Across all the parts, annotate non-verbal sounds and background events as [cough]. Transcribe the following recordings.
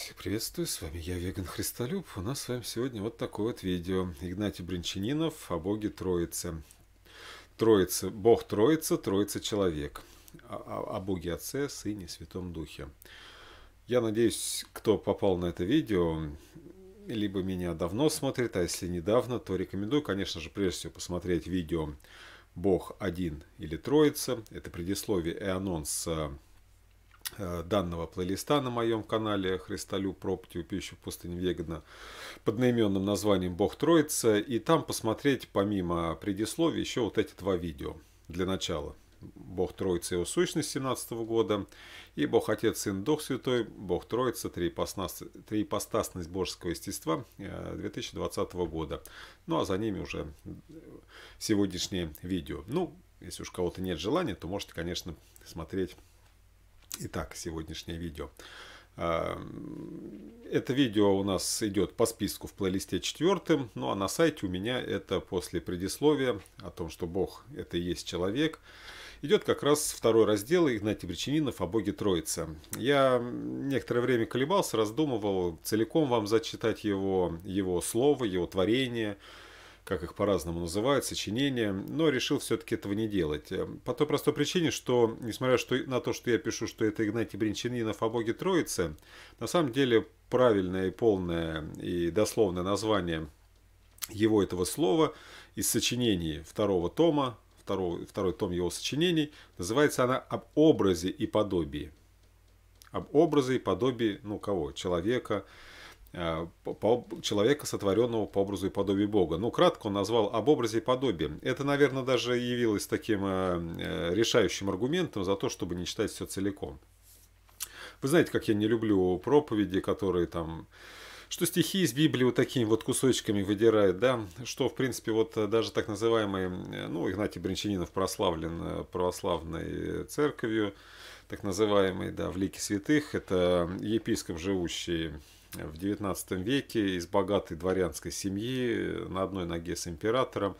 Всех приветствую, с вами я, Веган Христолюб. У нас с вами сегодня вот такое вот видео. Игнатий Бринчанинов о Боге Троице. Троица, Бог Троица, Троица Человек. О, о Боге Отце, Сыне, Святом Духе. Я надеюсь, кто попал на это видео, либо меня давно смотрит, а если недавно, то рекомендую, конечно же, прежде всего посмотреть видео «Бог один» или «Троица». Это предисловие и анонс э, Э, данного плейлиста на моем канале Христолю Проптию. Пищу в вегана» под наименным названием «Бог Троица». И там посмотреть, помимо предисловия, еще вот эти два видео для начала. «Бог Троица и его сущность» 17 -го года и «Бог Отец, Сын, Дух Святой», «Бог Троица. три Триипостасность божеского естества» 2020 э, года. Ну а за ними уже сегодняшнее видео. Ну, если уж кого-то нет желания, то можете, конечно, смотреть Итак, сегодняшнее видео. Эм, это видео у нас идет по списку в плейлисте четвертым, ну а на сайте у меня это после предисловия о том, что Бог это и есть человек. Идет как раз второй раздел Игнатий Бречининов о Боге Троице. Я некоторое время колебался, раздумывал, целиком вам зачитать его, его слово, его творение – как их по-разному называют, сочинения, но решил все-таки этого не делать. Э, по той простой причине, что, несмотря на то, что я пишу, что это Игнатий Бринчанинов о Боге Троице, на самом деле правильное и полное и дословное название его этого слова из сочинений второго тома, второй, второй том его сочинений, называется она «Об образе и подобии». Об образе и подобии, ну, кого? Человека, человека Э, человека, сотворенного по образу и подобию Бога. Ну, кратко он назвал об образе и подобии. Это, наверное, даже явилось таким э, э, решающим аргументом за то, чтобы не читать все целиком. Вы знаете, как я не люблю проповеди, которые там что стихи из Библии вот такими вот кусочками выдирает, да, что, в принципе, вот даже так называемый, ну, Игнатий Бринчанинов прославлен православной церковью, так называемый, да, в лике святых, это епископ, живущий в XIX веке из богатой дворянской семьи на одной ноге с императором.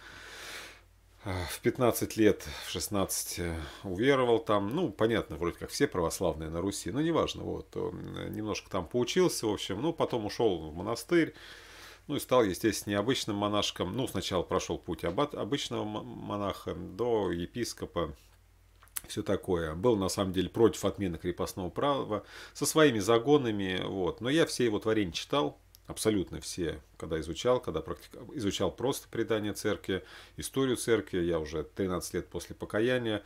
А, в 15 лет, в 16 э, уверовал там, ну, понятно, вроде как все православные на Руси, но неважно, вот, он э, немножко там поучился, в общем, ну, потом ушел в монастырь, ну, и стал, естественно, необычным монашком, ну, сначала прошел путь обычного монаха до епископа, все такое. Был на самом деле против отмены крепостного права, со своими загонами, вот. Но я все его творения читал, абсолютно все, когда изучал, когда практик... изучал просто предание церкви, историю церкви, я уже 13 лет после покаяния,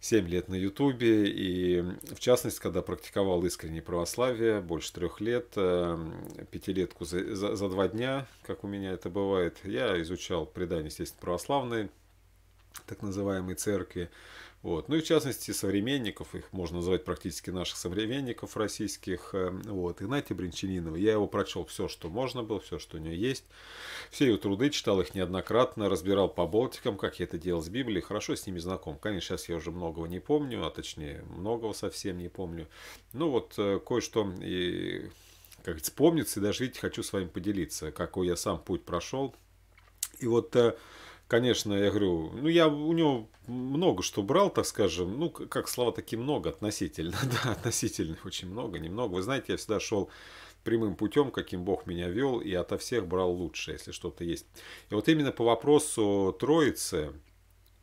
7 лет на Ютубе, и в частности, когда практиковал искреннее православие, больше трех лет, эм, пятилетку за, за, за два дня, как у меня это бывает, я изучал предание, естественно, православной, так называемой церкви, вот. Ну и в частности современников, их можно назвать практически наших современников российских. Эм, вот. Игнатия Бринчелинова. Я его прочел все, что можно было, все, что у него есть. Все ее труды, читал их неоднократно, разбирал по болтикам, как я это делал с Библией. Хорошо с ними знаком. Конечно, сейчас я уже многого не помню, а точнее многого совсем не помню. Ну вот э, кое-что и как говорится, помнится, и даже, видите, хочу с вами поделиться, какой я сам путь прошел. И вот э, конечно, я говорю, ну я у него много что брал, так скажем, ну как слова такие много относительно, [laughs] да, относительно очень много, немного. Вы знаете, я всегда шел прямым путем, каким Бог меня вел, и ото всех брал лучше, если что-то есть. И вот именно по вопросу Троицы,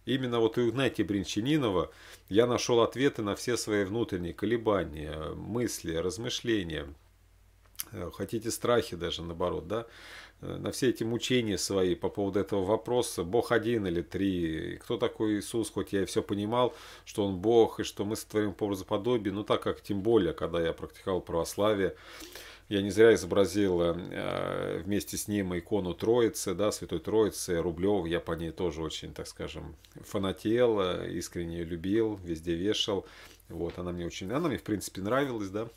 именно вот у Игнатия Бринчанинова я нашел ответы на все свои внутренние колебания, мысли, размышления, э, хотите страхи даже наоборот, да, Э, на все эти мучения свои по поводу этого вопроса, Бог один или три, кто такой Иисус, хоть я и все понимал, что Он Бог, и что мы сотворим по образу подобию, но так как, тем более, когда я практиковал православие, я не зря изобразил э, э вместе с ним икону Троицы, да, Святой Троицы, Рублев, я по ней тоже очень, так скажем, фанател, э, искренне любил, везде вешал, вот, она мне очень, она мне, в принципе, нравилась, да,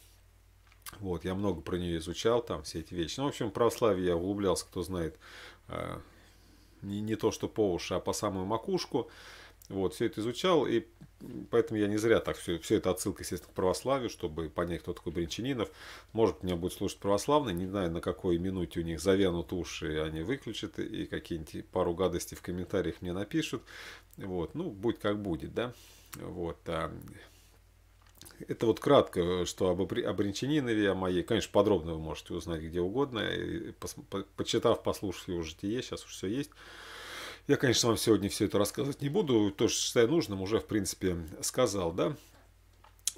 вот, я много про нее изучал, там все эти вещи. Ну, в общем, православие я углублялся, кто знает, э, не, не то что по уши, а по самую макушку. Вот, все это изучал, и поэтому я не зря так все, все это отсылка, естественно, к православию, чтобы понять, кто такой Бринчанинов. Может, меня будет слушать православный, не знаю, на какой минуте у них завянут уши, и они выключат, и какие-нибудь пару гадостей в комментариях мне напишут. Вот, ну, будь как будет, да. Вот, а это вот кратко, что об об Обреченинове, о моей. Конечно, подробно вы можете узнать где угодно. И пос, по, почитав, послушав его житие, сейчас уже все есть. Я, конечно, вам сегодня все это рассказывать не буду. То, что считаю нужным, уже, в принципе, сказал, да.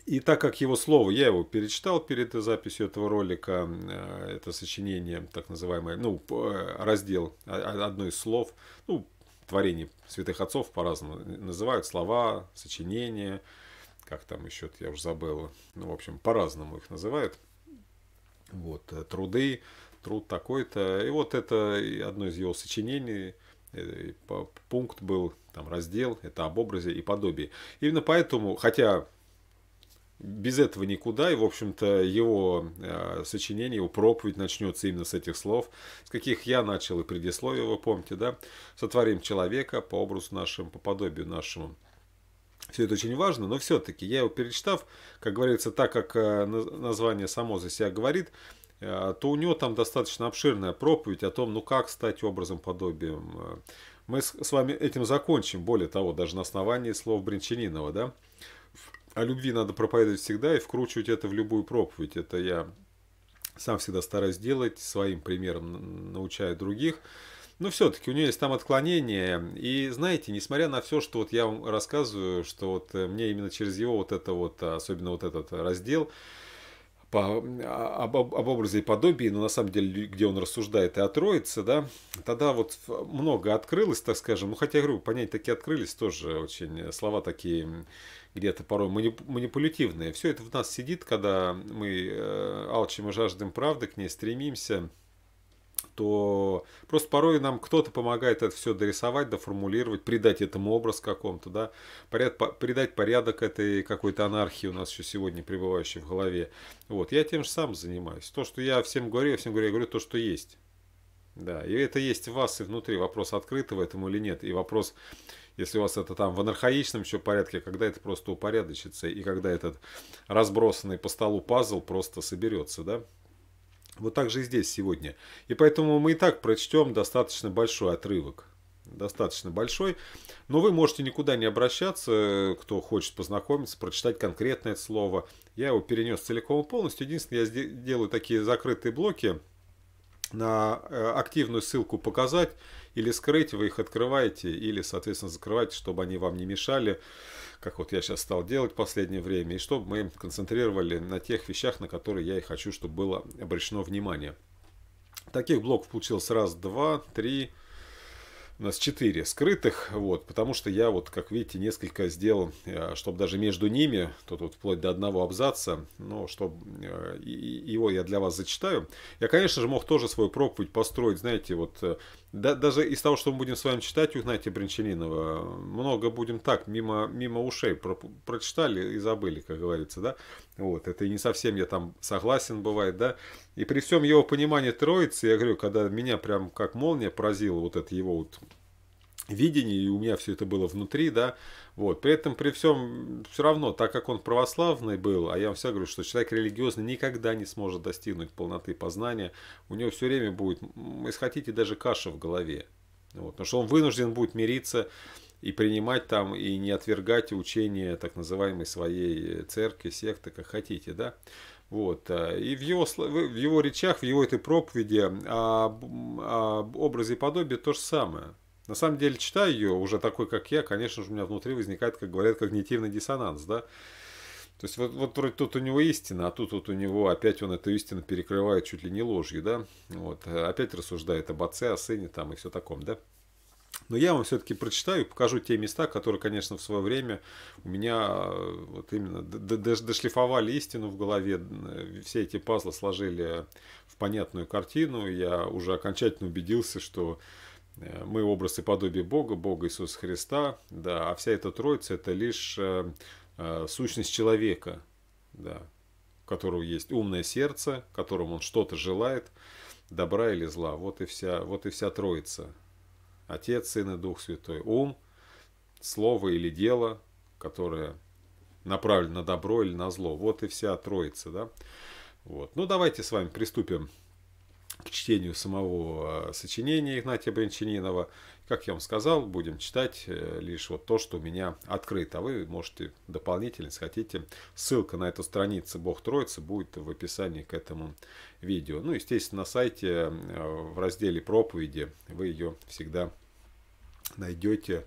И так как его слово, я его перечитал перед записью этого ролика, э, это сочинение, так называемое, ну, раздел, а, а, одно из слов, ну, творение святых отцов по-разному называют, слова, сочинения, как там еще, я уже забыл. ну, в общем, по-разному их называют. Вот, э, труды, труд такой-то. И вот это одно из его сочинений, э, пункт был, там раздел, это об образе и подобии. Именно поэтому, хотя без этого никуда, и, в общем-то, его э, сочинение, его проповедь начнется именно с этих слов, с каких я начал и предисловие, вы помните, да? «Сотворим человека по образу нашему, по подобию нашему». Все это очень важно, но все-таки я его перечитав, как говорится, так как э, название само за себя говорит, э, то у него там достаточно обширная проповедь о том, ну как стать образом подобием. Мы с вами этим закончим, более того, даже на основании слов Бринчанинова, да? О любви надо проповедовать всегда и вкручивать это в любую проповедь. Это я сам всегда стараюсь делать, своим примером научаю других. Но ну, все-таки у нее есть там отклонение. И знаете, несмотря на все, что вот я вам рассказываю, что вот э, мне именно через его вот это вот, а, особенно вот этот раздел, по, а, об, об, образе и подобии, но ну, на самом деле, где он рассуждает и о Троице, да, тогда вот много открылось, так скажем, ну, хотя, я говорю, понять такие открылись тоже очень, э, слова такие где-то порой манипулятивные. Все это в нас сидит, когда мы э, алчим и жаждем правды, к ней стремимся – что просто порой нам кто-то помогает это все дорисовать, доформулировать, придать этому образ какому-то, да, поряд, по, придать порядок этой какой-то анархии у нас еще сегодня пребывающей в голове. Вот, я тем же сам занимаюсь. То, что я всем говорю, я всем говорю, я говорю то, что есть. Да, и это есть в вас и внутри. Вопрос, открытого этому или нет. И вопрос, если у вас это там в анархаичном еще порядке, когда это просто упорядочится, и когда этот разбросанный по столу пазл просто соберется, да? Вот так же и здесь сегодня. И поэтому мы и так прочтем достаточно большой отрывок. Достаточно большой. Но вы можете никуда не обращаться, кто хочет познакомиться, прочитать конкретное слово. Я его перенес целиком и полностью. Единственное, я делаю такие закрытые блоки. На э, активную ссылку показать или скрыть, вы их открываете или, соответственно, закрываете, чтобы они вам не мешали как вот я сейчас стал делать в последнее время, и чтобы мы концентрировали на тех вещах, на которые я и хочу, чтобы было обращено внимание. Таких блоков получилось раз, два, три, у нас четыре скрытых, вот, потому что я вот, как видите, несколько сделал, э, чтобы даже между ними, тут вот вплоть до одного абзаца, но чтобы э, его я для вас зачитаю. Я, конечно же, мог тоже свою проповедь построить, знаете, вот э, да, даже из того, что мы будем с вами читать узнаете Игнатия много будем так, мимо, мимо ушей про, прочитали и забыли, как говорится, да. Вот, это и не совсем я там согласен бывает, да. И при всем его понимании Троицы, я говорю, когда меня прям как молния поразила вот это его вот видении, и у меня все это было внутри, да, вот, при этом, при всем, все равно, так как он православный был, а я вам всегда говорю, что человек религиозный никогда не сможет достигнуть полноты познания, у него все время будет, если хотите, даже каша в голове, вот, потому что он вынужден будет мириться и принимать там, и не отвергать учение так называемой своей церкви, секты, как хотите, да, вот. Э, и в его, в его речах, в его этой проповеди а, об, об образе и подобии то же самое. На самом деле, читая ее, уже такой, как я, конечно же, у меня внутри возникает, как говорят, когнитивный диссонанс, да. То есть вот, вот вроде тут у него истина, а тут вот у него опять он эту истину перекрывает чуть ли не ложью, да. Вот, э, опять рассуждает об отце, о сыне там и все таком, да. Но я вам все-таки прочитаю и покажу те места, которые, конечно, в свое время у меня э, вот именно дошлифовали истину в голове, э, все эти пазлы сложили в понятную картину, я уже окончательно убедился, что мы образ и подобие Бога, Бога Иисуса Христа, да, а вся эта Троица это лишь э, э, сущность человека, да, у которого есть умное сердце, которому он что-то желает, добра или зла. Вот и вся, вот и вся Троица. Отец, Сын и Дух Святой. Ум, слово или дело, которое направлено на добро или на зло. Вот и вся Троица, да. Вот. Ну, давайте с вами приступим к чтению самого э, сочинения Игнатия Брянчанинова. Как я вам сказал, будем читать э, лишь вот то, что у меня открыто. А вы можете дополнительно, если хотите, ссылка на эту страницу «Бог Троицы» будет в описании к этому видео. Ну, естественно, на сайте э, в разделе «Проповеди» вы ее всегда найдете.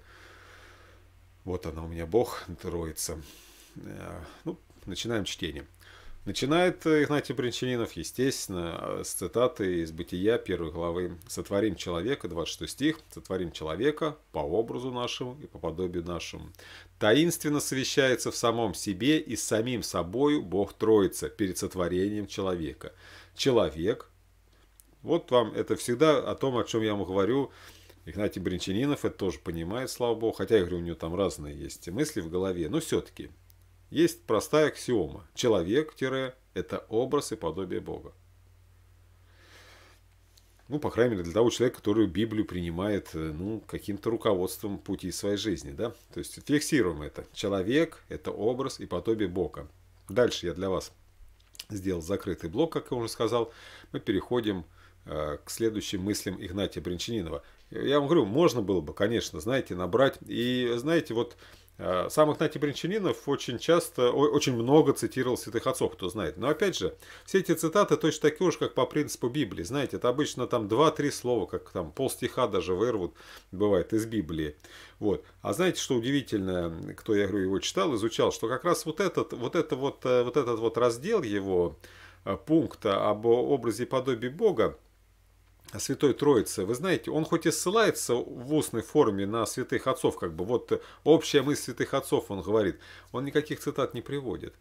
Вот она у меня «Бог Троица». Ну, начинаем чтение. Начинает э, Игнатий Бринчанинов, естественно, э, с цитаты из «Бытия» первой главы. «Сотворим человека», 26 стих, «Сотворим человека по образу нашему и по подобию нашему». Таинственно совещается в самом себе и с самим собою Бог Троица перед сотворением человека. Человек, вот вам это всегда о том, о чем я вам говорю, Игнатий Бринчанинов это тоже понимает, слава богу, хотя, я говорю, у него там разные есть мысли в голове, но все-таки – есть простая аксиома. Человек – это образ и подобие Бога. Ну, по крайней мере, для того человека, который Библию принимает, э, ну, каким-то руководством пути своей жизни, да? То есть, фиксируем это. Человек – это образ и подобие Бога. Дальше я для вас сделал закрытый блок, как я уже сказал. Мы переходим э, к следующим мыслям Игнатия Бринчанинова. Я вам говорю, можно было бы, конечно, знаете, набрать. И, знаете, вот а, Сам Игнатий Бринчанинов очень часто, очень много цитировал святых отцов, кто знает. Но опять же, все эти цитаты точно такие же, как по принципу Библии. Знаете, это обычно там 2-3 слова, как там полстиха даже вырвут, бывает, из Библии. Вот. А знаете, что удивительно, кто, я говорю, его читал, изучал, что как раз вот этот вот, это вот, э, вот, этот вот раздел его э, пункта об образе и подобии Бога, Святой Троицы, вы знаете, он хоть и ссылается в устной форме на святых отцов, как бы, вот общая мысль святых отцов, он говорит, он никаких цитат не приводит.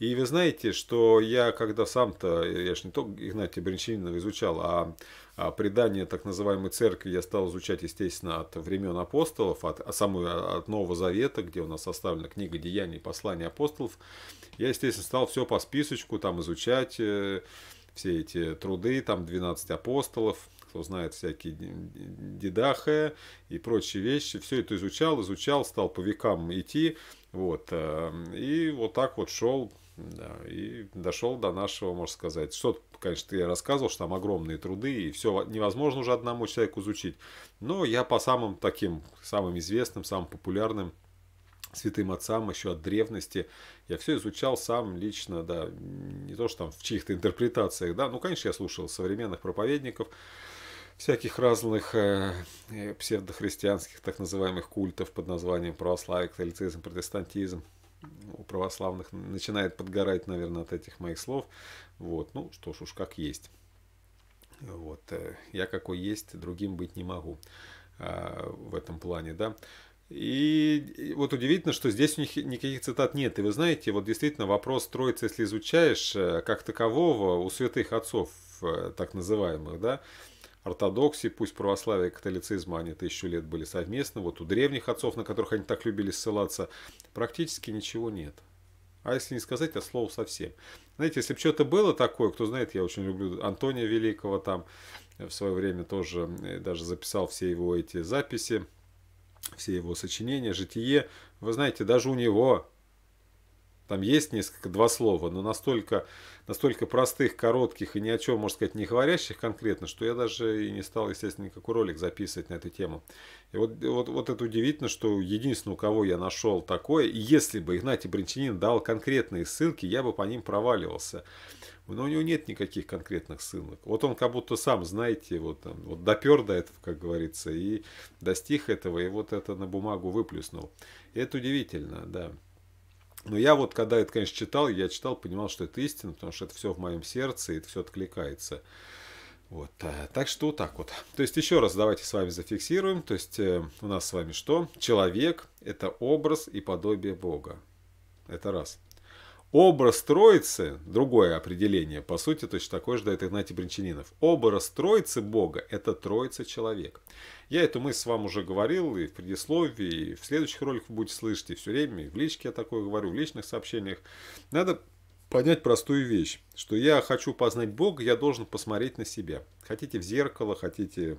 И вы знаете, что я когда сам-то, я же не только Игнатия Бринчанинова изучал, а, а предание так называемой церкви я стал изучать, естественно, от времен апостолов, от, от, а самой, а, от Нового Завета, где у нас составлена книга деяний и послания апостолов. Я, естественно, стал все по списочку там изучать, э, все эти труды, там 12 апостолов, кто знает всякие дидахе и прочие вещи, все это изучал, изучал, стал по векам идти, вот, э, и вот так вот шел, да, и дошел до нашего, можно сказать, что конечно, я рассказывал, что там огромные труды, и все невозможно уже одному человеку изучить, но я по самым таким, самым известным, самым популярным святым отцам еще от древности. Я все изучал сам лично, да, не то что там в чьих-то интерпретациях, да, ну, конечно, я слушал современных проповедников, всяких разных э, э псевдохристианских так называемых культов под названием православие, католицизм, протестантизм. У православных начинает подгорать, наверное, от этих моих слов. Вот, ну что ж уж как есть. Вот, э, я какой есть, другим быть не могу э, в этом плане, да. И вот удивительно, что здесь у них никаких цитат нет. И вы знаете, вот действительно вопрос строится, если изучаешь, э, как такового у святых отцов, э, так называемых, да, ортодоксии, пусть православие и католицизм, они тысячу лет были совместно, вот у древних отцов, на которых они так любили ссылаться, практически ничего нет. А если не сказать, а слово совсем. Знаете, если бы что-то было такое, кто знает, я очень люблю Антония Великого там, э, в свое время тоже даже записал все его эти записи, все его сочинения, житие. Вы знаете, даже у него там есть несколько, два слова, но настолько, настолько простых, коротких и ни о чем, можно сказать, не говорящих конкретно, что я даже и не стал, естественно, никакой ролик записывать на эту тему. И вот, вот, вот это удивительно, что единственное, у кого я нашел такое, и если бы Игнатий Бринчанин дал конкретные ссылки, я бы по ним проваливался но у него нет никаких конкретных ссылок. Вот он как будто сам, знаете, вот, там, вот допер до этого, как говорится, и достиг этого, и вот это на бумагу выплюснул. И это удивительно, да. Но я вот, когда это, конечно, читал, я читал, понимал, что это истина, потому что это все в моем сердце, и это все откликается. Вот, э, так что вот так вот. То есть еще раз давайте с вами зафиксируем. То есть э, у нас с вами что? Человек – это образ и подобие Бога. Это раз. Образ Троицы, другое определение, по сути, точно такое же дает Игнатий Бринчанинов. Образ Троицы Бога – это Троица человек. Я эту мысль с вами уже говорил и в предисловии, и в следующих роликах будете слышать, и все время, и в личке я такое говорю, в личных сообщениях. Надо понять простую вещь, что я хочу познать Бога, я должен посмотреть на себя. Хотите в зеркало, хотите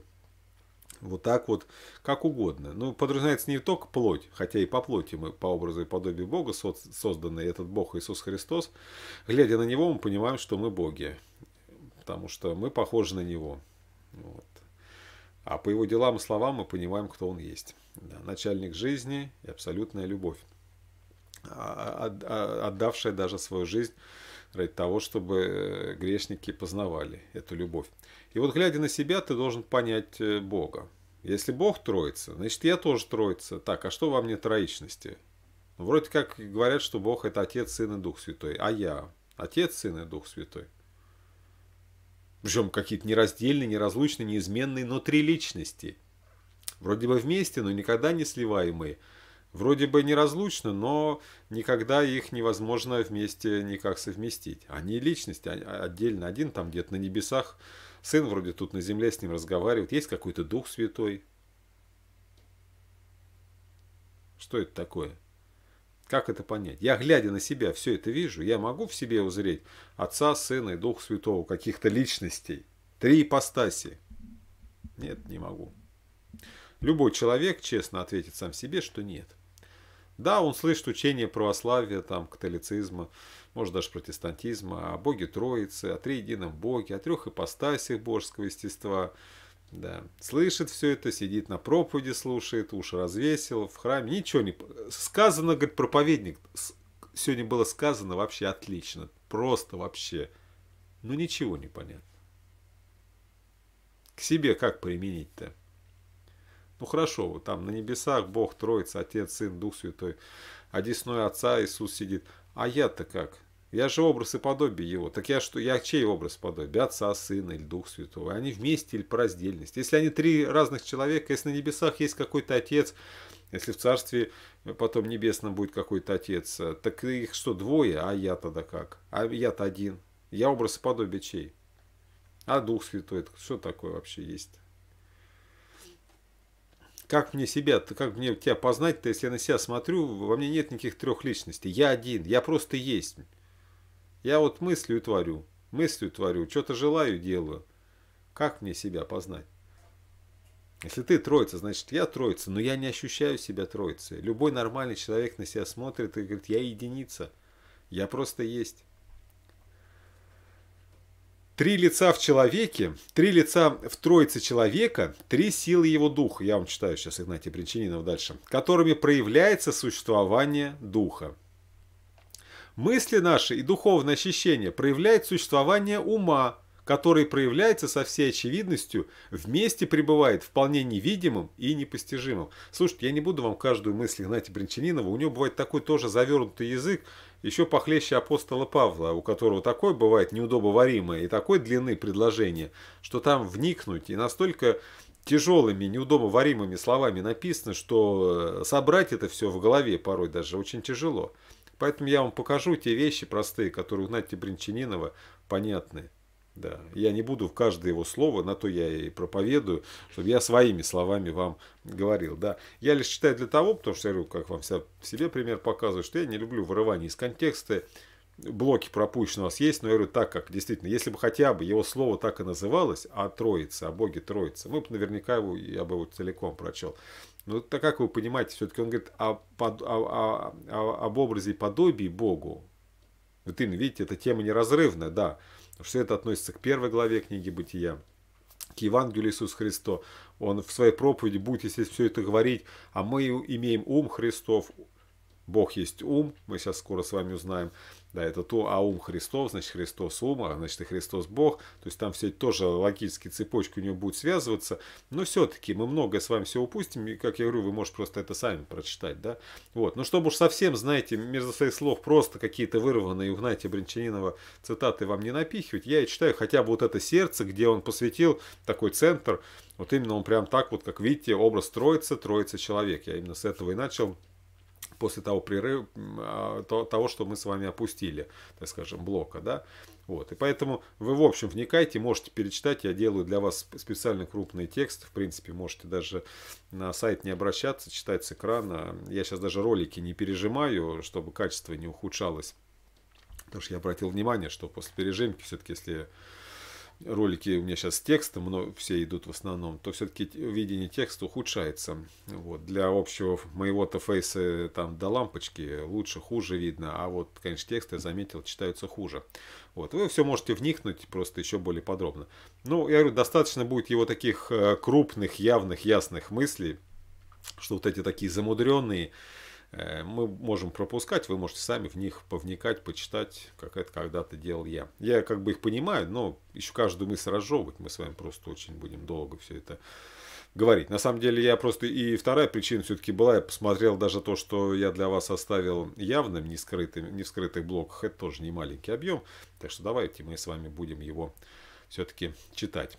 вот так вот, как угодно. Ну, подразумевается не только плоть, хотя и по плоти мы по образу и подобию Бога созданы, и этот Бог Иисус Христос. Глядя на Него, мы понимаем, что мы боги, потому что мы похожи на Него. Вот. А по Его делам и словам мы понимаем, кто Он есть. Да, начальник жизни и абсолютная любовь, а, а, а, отдавшая даже свою жизнь ради того, чтобы э, грешники познавали эту любовь. И вот глядя на себя, ты должен понять э, Бога. Если Бог троится, значит я тоже троится. Так, а что во мне троичности? Ну, вроде как говорят, что Бог это Отец, Сын и Дух Святой. А я? Отец, Сын и Дух Святой. Причем какие-то нераздельные, неразлучные, неизменные, но три личности. Вроде бы вместе, но никогда не сливаемые. Вроде бы неразлучно, но никогда их невозможно вместе никак совместить. Они личности отдельно. Один там где-то на небесах Сын вроде тут на земле с ним разговаривает. Есть какой-то дух святой. Что это такое? Как это понять? Я, глядя на себя, все это вижу. Я могу в себе узреть Отца, Сына и Дух Святого, каких-то личностей. Три ипостаси. Нет, не могу. Любой человек честно ответит сам себе, что нет. Да, он слышит учение православия, там, католицизма, может даже протестантизма, о Боге Троице, о триедином Боге, о трех ипостасях божеского естества. Да. Слышит все это, сидит на проповеди, слушает, уши развесил, в храме, ничего не... Сказано, говорит, проповедник, сегодня было сказано вообще отлично, просто вообще, ну ничего не понятно. К себе как применить-то? Ну хорошо, вот там на небесах Бог, Троица, Отец, Сын, Дух Святой, одесной а Отца Иисус сидит. А я-то как? Я же образ и подобие его. Так я что, я чей образ подобие? Отца, Сына или Дух Святого? Они вместе или по раздельности? Если они три разных человека, если на небесах есть какой-то Отец, если в Царстве э, потом Небесном будет какой-то Отец, э, так их что, двое? А я тогда как? А я-то один. Я образ и подобие чей? А Дух Святой, что такое вообще есть? как мне себя, как мне тебя познать-то, если я на себя смотрю, во мне нет никаких трех личностей. Я один, я просто есть. Я вот мыслью творю, мыслью творю, что-то желаю, делаю. Как мне себя познать? Если ты троица, значит я троица, но я не ощущаю себя троицей. Любой нормальный человек на себя смотрит и говорит, я единица, я просто есть. Три лица в человеке, три лица в троице человека, три силы его духа, я вам читаю сейчас Игнатий Причининов дальше, которыми проявляется существование духа. Мысли наши и духовное ощущение проявляет существование ума, который проявляется со всей очевидностью, вместе пребывает вполне невидимым и непостижимым. Слушайте, я не буду вам каждую мысль Игнатия Бринчанинова, у него бывает такой тоже завернутый язык, еще похлеще апостола Павла, у которого такое бывает неудобоваримое и такой длины предложение, что там вникнуть и настолько тяжелыми, неудобоваримыми словами написано, что э, собрать это все в голове порой даже очень тяжело. Поэтому я вам покажу те вещи простые, которые знаете, Нати Бринчанинова понятны. Да. Я не буду в каждое его слово, на то я и проповедую, чтобы я своими словами вам говорил. Да. Я лишь читаю для того, потому что я, говорю, как вам всегда, себе пример показываю, что я не люблю вырывание из контекста, блоки пропущены у нас есть, но я говорю так, как действительно, если бы хотя бы его слово так и называлось, о «А Троице, о «А Боге Троице, вы бы наверняка его, я бы его целиком прочел. Но так как вы понимаете, все-таки он говорит о, о, о, о, об образе и подобии Богу. Вот именно, видите, эта тема неразрывная, да. Все это относится к первой главе книги «Бытия», к Евангелию Иисуса Христа. Он в своей проповеди будет, если все это говорить, а мы имеем ум Христов, Бог есть ум, мы сейчас скоро с вами узнаем, да, это то, а ум Христов, значит, Христос ум, а значит, и Христос Бог, то есть там все тоже логические цепочки у него будут связываться, но все-таки мы многое с вами все упустим, и, как я говорю, вы можете просто это сами прочитать, да, вот, но чтобы уж совсем, знаете, между своих слов просто какие-то вырванные у Гнатия Бринчанинова цитаты вам не напихивать, я и читаю хотя бы вот это сердце, где он посвятил такой центр, вот именно он прям так вот, как видите, образ Троицы, Троица человек, я именно с этого и начал, после того прерыва, а, того, что мы с вами опустили, так скажем, блока, да. Вот. И поэтому вы, в общем, вникайте, можете перечитать. Я делаю для вас специально крупный текст. В принципе, можете даже на сайт не обращаться, читать с экрана. Я сейчас даже ролики не пережимаю, чтобы качество не ухудшалось. Потому что я обратил внимание, что после пережимки все-таки, если ролики у меня сейчас с текстом, но все идут в основном, то все-таки видение текста ухудшается. Вот. Для общего моего-то фейса э, там до лампочки лучше, хуже видно, а вот, конечно, текст я заметил, читаются хуже. Вот. Вы все можете вникнуть просто еще более подробно. Ну, я говорю, достаточно будет его таких э, крупных, явных, ясных мыслей, что вот эти такие замудренные, Э, мы можем пропускать, вы можете сами в них повникать, почитать, как это когда-то делал я. Я как бы их понимаю, но еще каждую мысль разжевывать мы с вами просто очень будем долго все это говорить. На самом деле я просто... И вторая причина все-таки была, я посмотрел даже то, что я для вас оставил явным, не, скрытым, не в скрытых блоках, это тоже не маленький объем, так что давайте мы с вами будем его все-таки читать.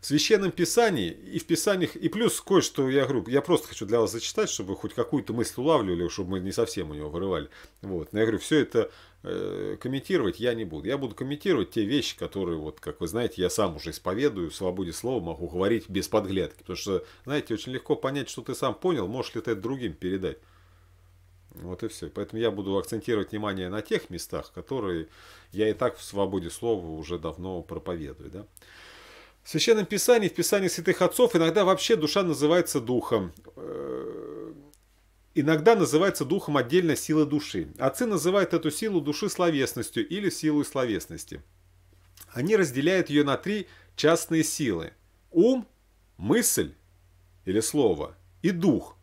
В Священном Писании и в Писаниях, и плюс кое-что я говорю, я просто хочу для вас зачитать, чтобы вы хоть какую-то мысль улавливали, чтобы мы не совсем у него вырывали. Вот. Но я говорю, все это э, комментировать я не буду. Я буду комментировать те вещи, которые, вот, как вы знаете, я сам уже исповедую, в свободе слова могу говорить без подглядки. Потому что, знаете, очень легко понять, что ты сам понял, можешь ли ты это другим передать. Вот и все. Поэтому я буду акцентировать внимание на тех местах, которые я и так в свободе слова уже давно проповедую. Да? В Священном Писании, в Писании святых отцов иногда вообще душа называется духом. Э, иногда называется духом отдельно силы души. Отцы называют эту силу души словесностью или силой словесности. Они разделяют ее на три частные силы. Ум, мысль или слово и дух.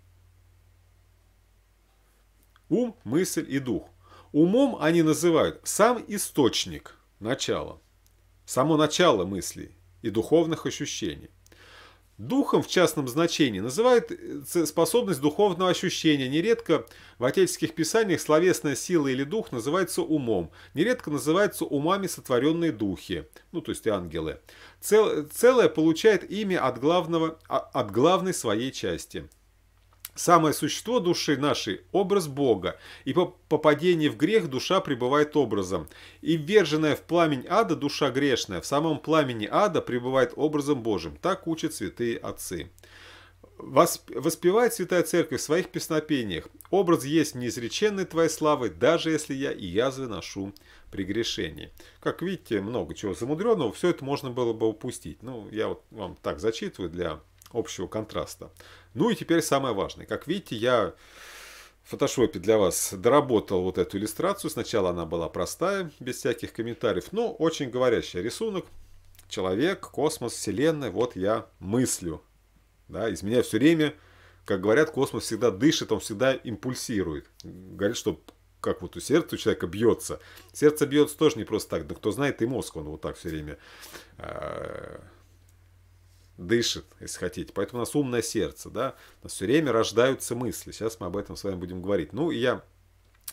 Ум, мысль и дух. Умом они называют сам источник, начало, само начало мыслей и духовных ощущений. Духом в частном значении называют э, способность духовного ощущения. Нередко в отеческих писаниях словесная сила или дух называется умом. Нередко называются умами сотворенные духи, ну то есть ангелы. целое получает имя от, главного, а, от главной своей части – Самое существо души нашей – образ Бога, и по попадении в грех душа пребывает образом. И вверженная в пламень ада душа грешная, в самом пламени ада пребывает образом Божьим. Так учат святые отцы. Воспевает Святая Церковь в своих песнопениях. Образ есть неизреченной твоей славы, даже если я и язвы ношу при грешении. Как видите, много чего замудренного, все это можно было бы упустить. Ну, я вот вам так зачитываю для общего контраста. Ну и теперь самое важное. Как видите, я в фотошопе для вас доработал вот эту иллюстрацию. Сначала она была простая, без всяких комментариев, но очень говорящий Рисунок, человек, космос, вселенная. Вот я мыслю. Да, из меня все время, как говорят, космос всегда дышит, он всегда импульсирует. Говорят, что как вот у сердца у человека бьется. Сердце бьется тоже не просто так. Да кто знает, и мозг, он вот так все время а, дышит, если хотите. Поэтому у нас умное сердце, да, у нас все время рождаются мысли. Сейчас мы об этом с вами будем говорить. Ну, я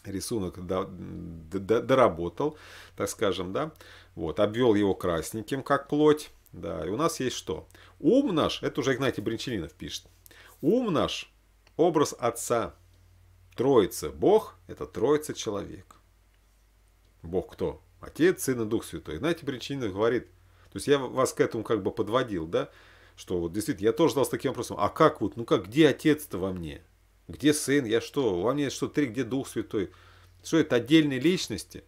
рисунок доработал, так скажем, да, вот, обвел его красненьким, как плоть, да, и у нас есть что? Ум наш, это уже Игнатий Бринчелинов пишет, ум наш, образ Отца, Троица, Бог, это Троица человек. Бог кто? Отец, Сын и Дух Святой. Игнатий Бринчелинов говорит, то есть я вас к этому как бы подводил, да, что вот действительно, я тоже задался таким вопросом, а как вот, ну как, где отец-то во мне? Где сын? Я что? Во мне что три, где Дух Святой? Что это отдельные личности?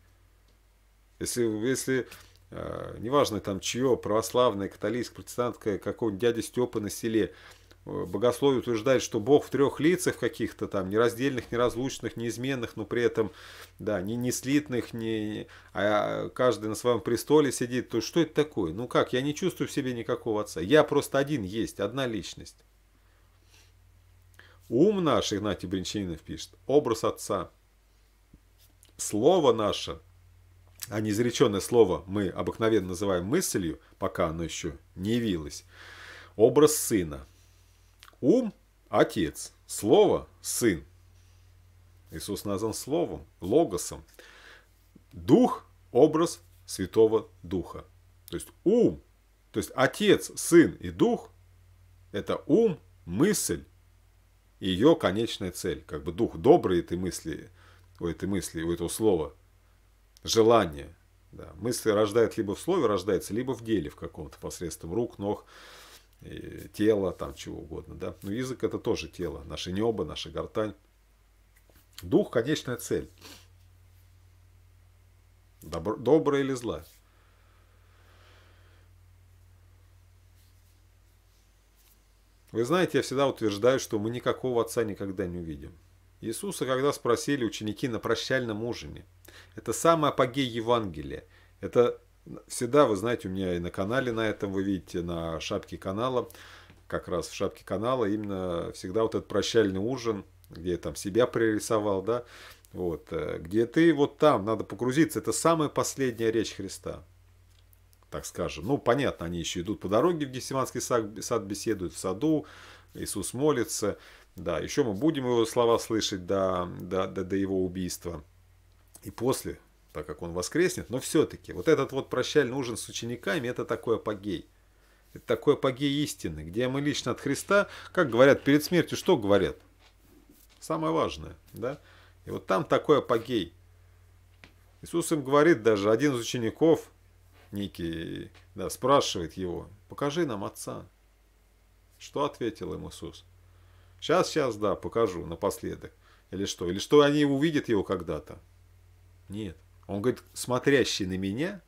Если, если э, неважно там чье, православное, католическое, протестантское, какой дядя Степа на селе – богословие утверждает, что Бог в трех лицах каких-то там, нераздельных, неразлучных, неизменных, но при этом, да, не, не слитных, не, а каждый на своем престоле сидит, то что это такое? Ну как, я не чувствую в себе никакого отца. Я просто один есть, одна личность. Ум наш, Игнатий Бринчанинов пишет, образ отца. Слово наше, а неизреченное слово мы обыкновенно называем мыслью, пока оно еще не явилось, образ сына – Ум – отец, слово – сын. Иисус назван словом, логосом. Дух – образ Святого Духа. То есть ум, то есть отец, сын и дух – это ум, мысль и ее конечная цель. Как бы дух добрый этой мысли, у этой мысли, у этого слова – желание. Да. Мысли рождают либо в слове рождается, либо в деле в каком-то посредством рук, ног, тело, там чего угодно. Да? Но ну, язык это тоже тело, наше небо, наша гортань. Дух – конечная цель. Добро, добрая или злая. Вы знаете, я всегда утверждаю, что мы никакого отца никогда не увидим. Иисуса, когда спросили ученики на прощальном ужине, это самый апогей Евангелия, это Всегда, вы знаете, у меня и на канале на этом, вы видите, на шапке канала, как раз в шапке канала, именно всегда вот этот прощальный ужин, где я там себя пририсовал, да, вот, э, где ты вот там, надо погрузиться, это самая последняя речь Христа, так скажем. Ну, понятно, они еще идут по дороге в Гефсиманский сад, сад беседуют в саду, Иисус молится, да, еще мы будем его слова слышать до, до, до, до его убийства. И после, так как он воскреснет, но все-таки вот этот вот прощальный ужин с учениками – это такой апогей. Это такой апогей истины, где мы лично от Христа, как говорят перед смертью, что говорят? Самое важное, да? И вот там такой апогей. Иисус им говорит даже, один из учеников, некий, да, спрашивает его, покажи нам Отца. Что ответил им Иисус? Сейчас, сейчас, да, покажу напоследок. Или что? Или что они увидят его когда-то? Нет. Он говорит, смотрящий на меня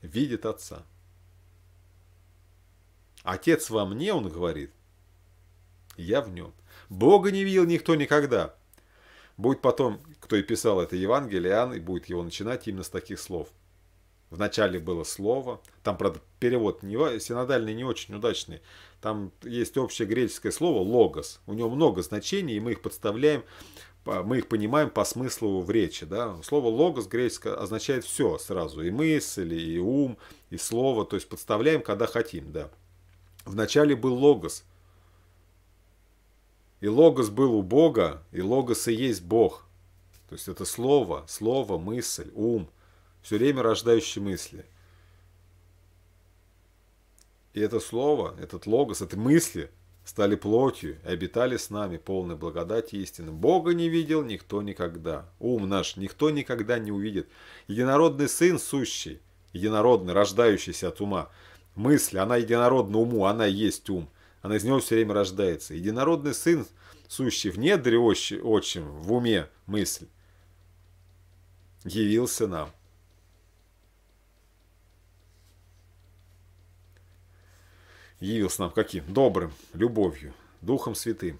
видит отца. Отец во мне, он говорит, я в нем. Бога не видел никто никогда. Будет потом, кто и писал это Евангелие, Иоанн, и будет его начинать именно с таких слов. Вначале было слово, там, правда, перевод не, синодальный не очень удачный, там есть общее греческое слово «логос», у него много значений, и мы их подставляем мы их понимаем по смыслу в речи. Да? Слово «логос» греческое означает все сразу, и мысль, и ум, и слово, то есть подставляем, когда хотим. Да? Вначале был логос, и логос был у Бога, и логос и есть Бог. То есть это слово, слово, мысль, ум, все время рождающие мысли. И это слово, этот логос, это мысли – стали плотью и обитали с нами, полной благодати истины. Бога не видел никто никогда. Ум наш никто никогда не увидит. Единородный Сын сущий, единородный, рождающийся от ума. Мысль, она единородна уму, она есть ум. Она из него все время рождается. Единородный Сын сущий в недре отчим, в уме мысль, явился нам. явился нам каким? Добрым, любовью, Духом Святым.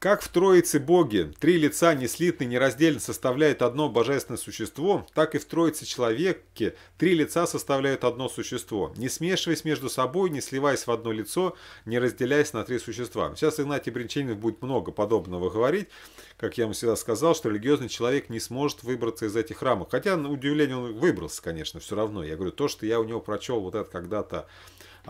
Как в Троице Боге три лица неслитно и нераздельно составляют одно божественное существо, так и в Троице Человеке три лица составляют одно существо, не смешиваясь между собой, не сливаясь в одно лицо, не разделяясь на три существа. Сейчас Игнатий Бринченинов будет много подобного говорить, как я вам всегда сказал, что религиозный человек не сможет выбраться из этих рамок. Хотя, на удивление, он выбрался, конечно, все равно. Я говорю, то, что я у него прочел вот это когда-то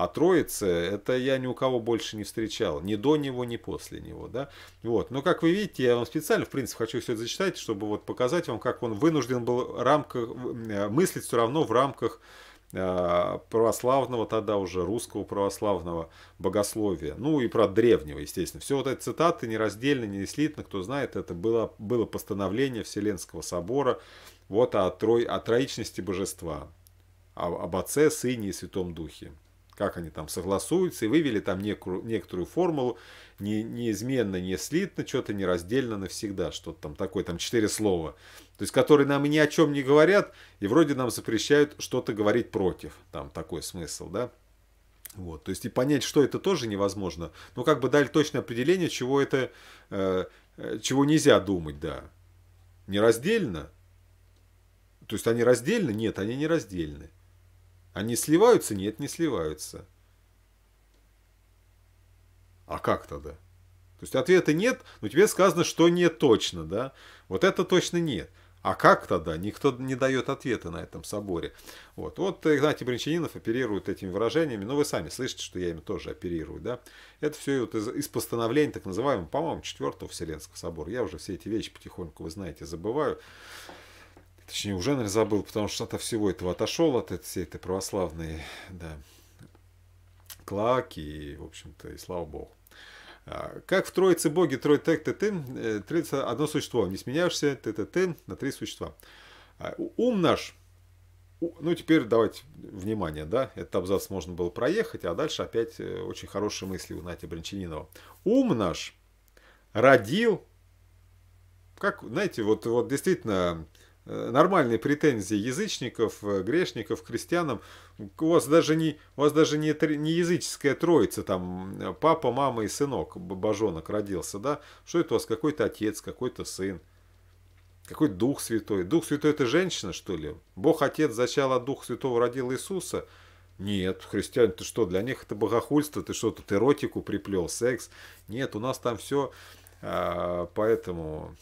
а троица, это я ни у кого больше не встречал, ни до него, ни после него, да. Вот, но как вы видите, я вам специально, в принципе, хочу все это зачитать, чтобы вот показать вам, как он вынужден был рамках, э, мыслить все равно в рамках э, православного тогда уже, русского православного богословия. Ну и про древнего, естественно. Все вот эти цитаты нераздельно, не слитно, кто знает, это было, было постановление Вселенского собора вот о, трой, о троичности божества, об Отце, Сыне и Святом Духе как они там согласуются, и вывели там некую, некоторую формулу, не, неизменно, не слитно, что-то не раздельно навсегда, что-то там такое, там четыре слова, то есть которые нам ни о чем не говорят, и вроде нам запрещают что-то говорить против, там такой смысл, да. Вот, то есть и понять, что это тоже невозможно, но как бы дали точное определение, чего это, э, э чего нельзя думать, да. Не раздельно, то есть они раздельны? Нет, они не раздельны. Они а сливаются? Нет, не сливаются. А как тогда? То есть ответа нет, но тебе сказано, что нет точно, да? Вот это точно нет. А как тогда? Никто не дает ответа на этом соборе. Вот, вот э, Игнатий Бринчанинов оперирует этими выражениями, но ну, вы сами слышите, что я ими тоже оперирую. Да? Это все вот из, из постановления так называемого, по-моему, 4 Вселенского собора. Я уже все эти вещи потихоньку, вы знаете, забываю. Точнее, уже, наверное, забыл, потому что от всего этого отошел, от этой, всей этой православной да, клаки, и, в общем-то, и слава богу. А, как в Троице Боги Трой Тек, ты, ты, э, троица одно существо, не сменяешься, ты, ты, ты, на три существа. А, ум наш, ну теперь давайте внимание, да, этот абзац можно было проехать, а дальше опять э, очень хорошие мысли у Нати Брянчанинова. Ум наш родил, как, знаете, вот, вот действительно, Э, нормальные претензии язычников, э, грешников, христианам. У вас даже не, у вас даже не, не языческая троица, там э, папа, мама и сынок, божонок родился, да? Что это у вас какой-то отец, какой-то сын? Какой Дух Святой? Дух Святой это женщина, что ли? Бог Отец зачала Дух Святого родил Иисуса? Нет, христиане, ты что, для них это богохульство, ты что тут эротику приплел, секс? Нет, у нас там все, а, поэтому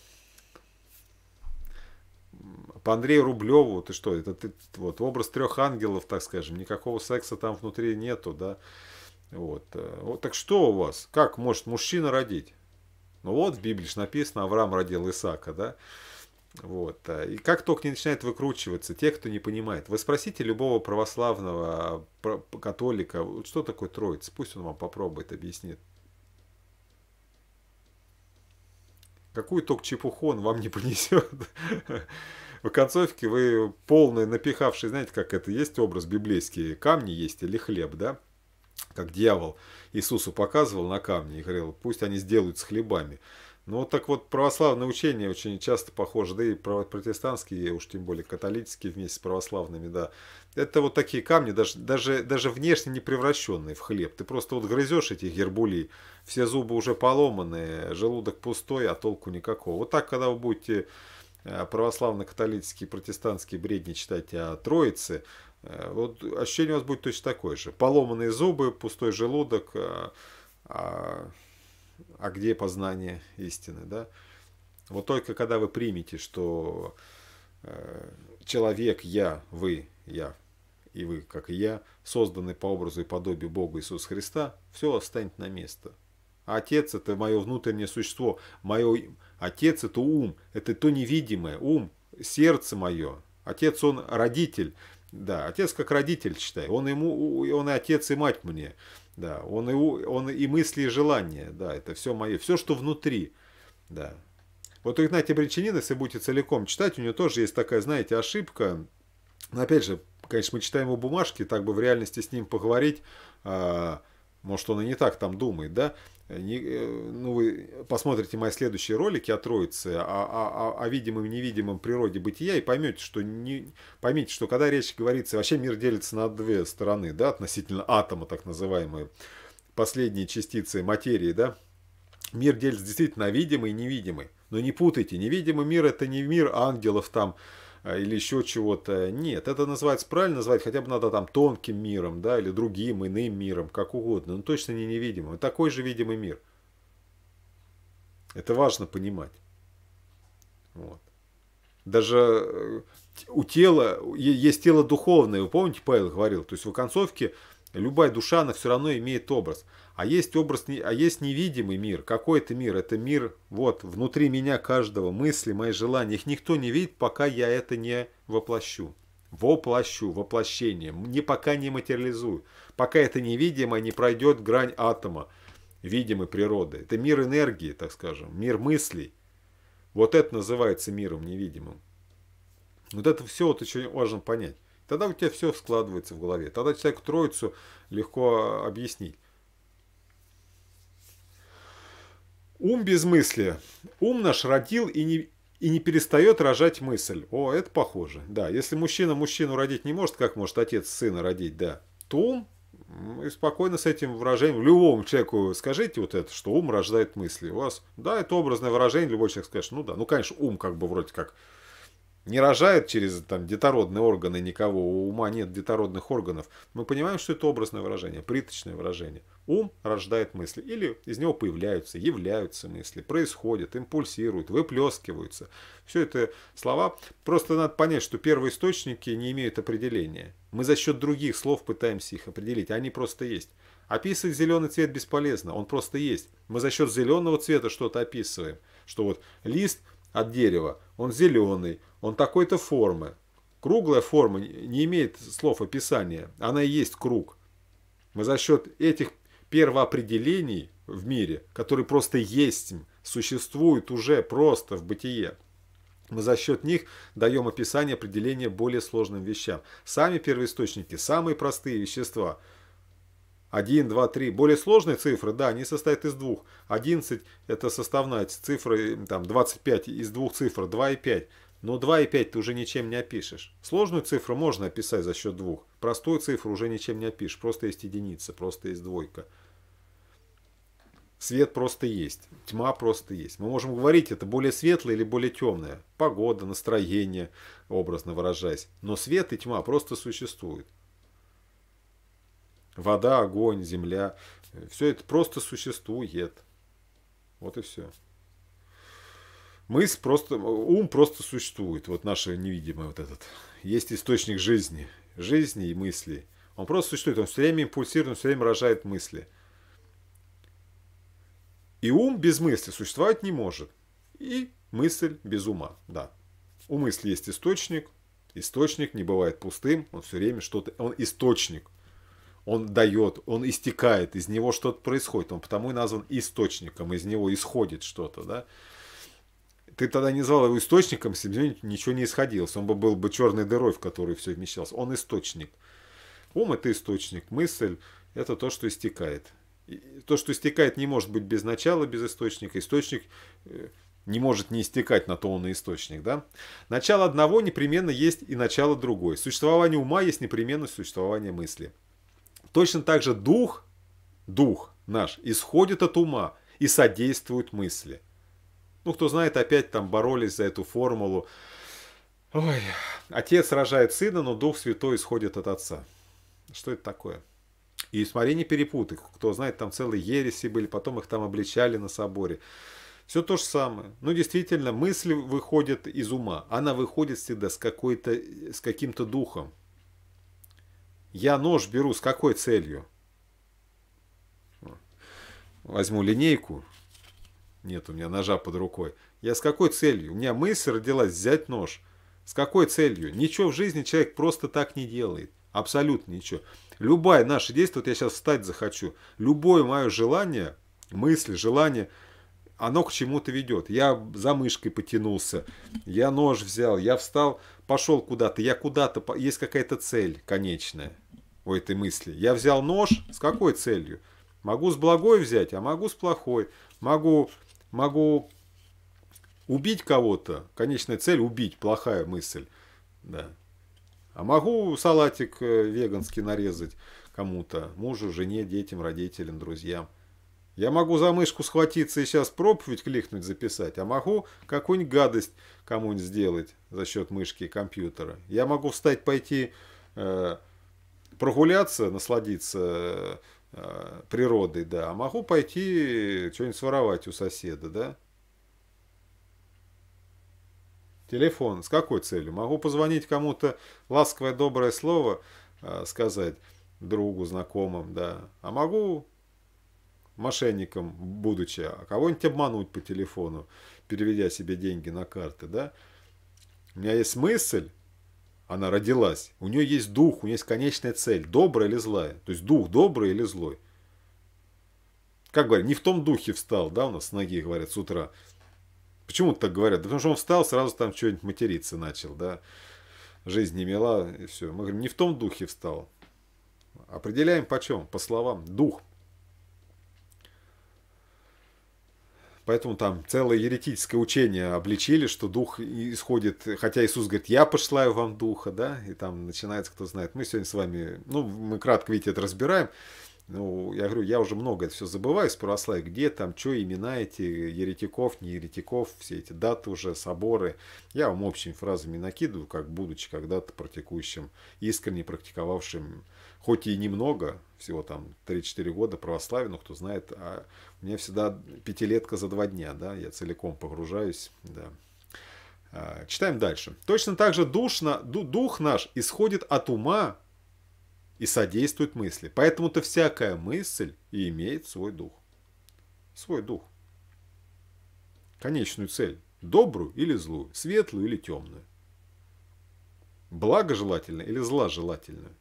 по Андрею Рублеву, ты что, это ты, вот, образ трех ангелов, так скажем, никакого секса там внутри нету, да. Вот. Э, вот так что у вас? Как может мужчина родить? Ну вот в Библии же написано, Авраам родил Исака, да. Вот. Э, и как только не начинает выкручиваться, те, кто не понимает, вы спросите любого православного э, католика, что такое Троица, пусть он вам попробует, объяснит. Какую только чепуху он вам не [laughs] принесет. В концовке вы полный напихавший, знаете, как это есть образ библейский, камни есть или хлеб, да? Как дьявол Иисусу показывал на камни и говорил, пусть они сделают с хлебами. Ну, так вот, православное учение очень часто похоже, да и протестантские, уж тем более католические вместе с православными, да. Это вот такие камни, даже, даже, даже внешне не превращенные в хлеб. Ты просто вот грызешь эти гербули, все зубы уже поломанные, желудок пустой, а толку никакого. Вот так, когда вы будете э, православно-католические, протестантские бредни читать о Троице, э, вот ощущение у вас будет точно такое же. Поломанные зубы, пустой желудок, э, а а где познание истины, да? Вот только когда вы примете, что э, человек, я, вы, я, и вы, как и я, созданы по образу и подобию Бога Иисуса Христа, все станет на место. А отец – это мое внутреннее существо, мое... Отец – это ум, это то невидимое, ум, сердце мое. Отец – он родитель, да, отец как родитель, считай, он, ему, он и отец, и мать мне – да, он и, он и мысли, и желания, да, это все мое, все, что внутри, да. Вот у Игнатия Бричанина, если будете целиком читать, у него тоже есть такая, знаете, ошибка. Но опять же, конечно, мы читаем его бумажки, так бы в реальности с ним поговорить, а, может, он и не так там думает, да. Э, ну, вы посмотрите мои следующие ролики о Троице, о, о, о видимом и невидимом природе бытия, и поймете, что, не, поймите, что когда речь говорится, вообще мир делится на две стороны, да, относительно атома, так называемые, последние частицы материи, да, мир делится действительно на видимый и невидимый. Но не путайте, невидимый мир – это не мир ангелов там, а, или еще чего-то. Нет, это называется правильно называть хотя бы надо там тонким миром, да, или другим, иным миром, как угодно, но ну, точно не невидимым. И такой же видимый мир. Это важно понимать. Вот. Даже э, у тела, есть тело духовное, вы помните, Павел говорил, то есть в концовке любая душа, она все равно имеет образ. А есть образ, а есть невидимый мир. Какой это мир? Это мир вот внутри меня каждого, мысли, мои желания. Их никто не видит, пока я это не воплощу. Воплощу, воплощение. Не пока не материализую. Пока это невидимое не пройдет грань атома видимой природы. Это мир энергии, так скажем, мир мыслей. Вот это называется миром невидимым. Вот это все вот очень важно понять. Тогда у тебя все складывается в голове. Тогда человек троицу легко а, объяснить. Ум без мысли. Ум наш родил и не, и не перестает рожать мысль. О, это похоже. Да, если мужчина мужчину родить не может, как может отец сына родить, да, то ум и спокойно с этим выражением любому человеку скажите вот это, что ум рождает мысли. У вас, да, это образное выражение, любой человек скажет, ну да, ну конечно, ум как бы вроде как не рожает через там, детородные органы никого, у ума нет детородных органов, мы понимаем, что это образное выражение, приточное выражение. Ум рождает мысли, или из него появляются, являются мысли, происходят, импульсируют, выплескиваются. Все это слова. Просто надо понять, что первые источники не имеют определения. Мы за счет других слов пытаемся их определить, они просто есть. Описывать зеленый цвет бесполезно, он просто есть. Мы за счет зеленого цвета что-то описываем. Что вот лист – от дерева. Он зеленый, он такой-то формы. Круглая форма не имеет слов описания, она и есть круг. Мы за счет этих первоопределений в мире, которые просто есть, существуют уже просто в бытие, мы за счет них даем описание определения более сложным вещам. Сами первоисточники, самые простые вещества – 1, 2, 3. Более сложные цифры, да, они состоят из двух. 11 это составная цифра, э, там 25 из двух цифр, 2 и 5. Но 2 и 5 ты уже ничем не опишешь. Сложную цифру можно описать за счет двух. Простую цифру уже ничем не опишешь. Просто есть единица, просто есть двойка. Свет просто есть, тьма просто есть. Мы можем говорить, это более светлое или более темное. Погода, настроение, образно выражаясь. Но свет и тьма просто существуют. Вода, огонь, земля. Э, все это просто существует. Вот и все. Мысль просто, э, ум просто существует. Вот наше невидимое вот этот. Есть источник жизни. Жизни и мысли. Он просто существует. Он все время импульсирует, он все время рожает мысли. И ум без мысли существовать не может. И мысль без ума. Да. У мысли есть источник. Источник не бывает пустым. Он все время что-то... Он источник он дает, он истекает, из него что-то происходит, он потому и назван источником, из него исходит что-то, да. Ты тогда не звал его источником, если бы ничего не исходилось, он бы был бы черной дырой, в которую все вмещалось. Он источник. Ум – это источник, мысль – это то, что истекает. И то, что истекает, не может быть без начала, без источника. Источник э, не может не истекать, на то он и источник. Да? Начало одного непременно есть и начало другое. Существование ума есть непременно существование мысли. Точно так же дух, дух наш, исходит от ума и содействует мысли. Ну, кто знает, опять там боролись за эту формулу. Ой, отец рожает сына, но Дух Святой исходит от отца. Что это такое? И смотри, не перепутай. Кто знает, там целые ереси были, потом их там обличали на соборе. Все то же самое. Ну, действительно, мысль выходит из ума. Она выходит всегда с, какой-то, с каким-то духом. Я нож беру с какой целью? Возьму линейку. Нет у меня ножа под рукой. Я с какой целью? У меня мысль родилась взять нож. С какой целью? Ничего в жизни человек просто так не делает. Абсолютно ничего. Любое наше действие, вот я сейчас встать захочу, любое мое желание, мысль, желание, оно к чему-то ведет. Я за мышкой потянулся, я нож взял, я встал, пошел куда-то, я куда-то, есть какая-то цель конечная у этой мысли. Я взял нож с какой целью? Могу с благой взять, а могу с плохой. Могу, могу убить кого-то. Конечная цель – убить, плохая мысль. Да. А могу салатик э, веганский нарезать кому-то, мужу, жене, детям, родителям, друзьям. Я могу за мышку схватиться и сейчас проповедь кликнуть, записать, а могу какую-нибудь гадость кому-нибудь сделать за счет мышки и компьютера. Я могу встать, пойти э, прогуляться, насладиться э, природой, да, а могу пойти что-нибудь своровать у соседа, да. Телефон. С какой целью? Могу позвонить кому-то, ласковое доброе слово э, сказать другу, знакомым, да. А могу мошенником, будучи, а кого-нибудь обмануть по телефону, переведя себе деньги на карты, да. У меня есть мысль, она родилась. У нее есть дух, у нее есть конечная цель, добрая или злая. То есть дух добрый или злой. Как говорят, не в том духе встал, да, у нас с ноги, говорят, с утра. Почему так говорят? Да потому что он встал, сразу там что-нибудь материться начал, да. Жизнь не мила, и все. Мы говорим, не в том духе встал. Определяем почем? По словам. Дух. Поэтому там целое еретическое учение обличили, что дух исходит, хотя Иисус говорит, я пошлаю вам духа, да, и там начинается, кто знает. Мы сегодня с вами, ну, мы кратко, видите, это разбираем. Ну, я говорю, я уже много это все забываю из православия, где там, что имена эти еретиков, не еретиков, все эти даты уже, соборы. Я вам общими фразами накидываю, как будучи когда-то практикующим, искренне практиковавшим хоть и немного, всего там 3-4 года православие но кто знает, а у меня всегда пятилетка за два дня, да, я целиком погружаюсь, да. А, читаем дальше. Точно так же душ дух наш исходит от ума и содействует мысли. Поэтому-то всякая мысль и имеет свой дух. Свой дух. Конечную цель. Добрую или злую, светлую или темную. Благожелательную или зла желательную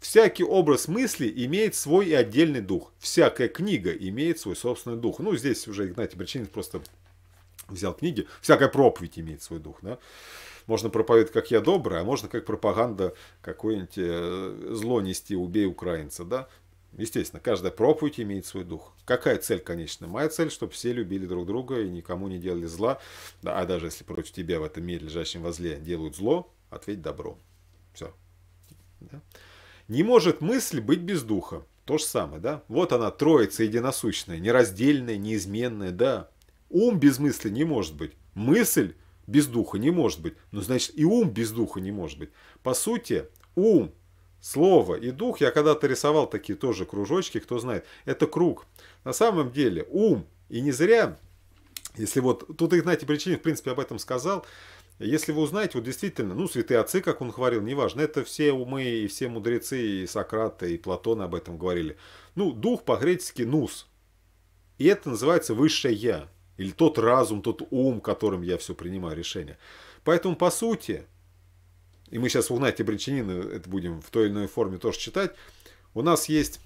Всякий образ мысли имеет свой и отдельный дух. Всякая книга имеет свой собственный дух. Ну, здесь уже Игнатий Бричинин просто взял книги. Всякая проповедь имеет свой дух. Да? Можно проповедовать, как я добрый, а можно как пропаганда какое-нибудь э, зло нести, убей украинца. Да? Естественно, каждая проповедь имеет свой дух. Какая цель, конечно? Моя цель, чтобы все любили друг друга и никому не делали зла. Да, а даже если против тебя в этом мире, лежащем возле, делают зло, ответь добро. Все. Да? Не может мысль быть без духа. То же самое, да? Вот она, троица единосущная, нераздельная, неизменная, да. Ум без мысли не может быть. Мысль без духа не может быть. Ну, значит, и ум без духа не может быть. По сути, ум, слово и дух, я когда-то рисовал такие тоже кружочки, кто знает, это круг. На самом деле, ум, и не зря, если вот, тут Игнатий Причин, в принципе, об этом сказал, если вы узнаете, вот действительно, ну, святые отцы, как он говорил, неважно, это все умы и все мудрецы, и Сократа, и Платон об этом говорили. Ну, дух по-гречески «нус». И это называется «высшее я», или тот разум, тот ум, которым я все принимаю решение. Поэтому, по сути, и мы сейчас в «Угнать Бричанина» это будем в той или иной форме тоже читать, у нас есть...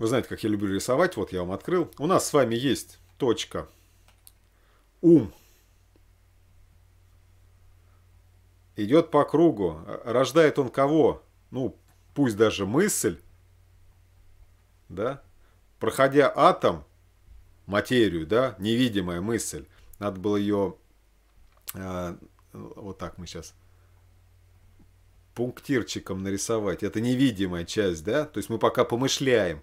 Вы знаете, как я люблю рисовать, вот я вам открыл. У нас с вами есть точка ум, идет по кругу. Рождает он кого? Ну, пусть даже мысль, да? Проходя атом, материю, да, невидимая мысль, надо было ее, э, вот так мы сейчас, пунктирчиком нарисовать. Это невидимая часть, да? То есть мы пока помышляем.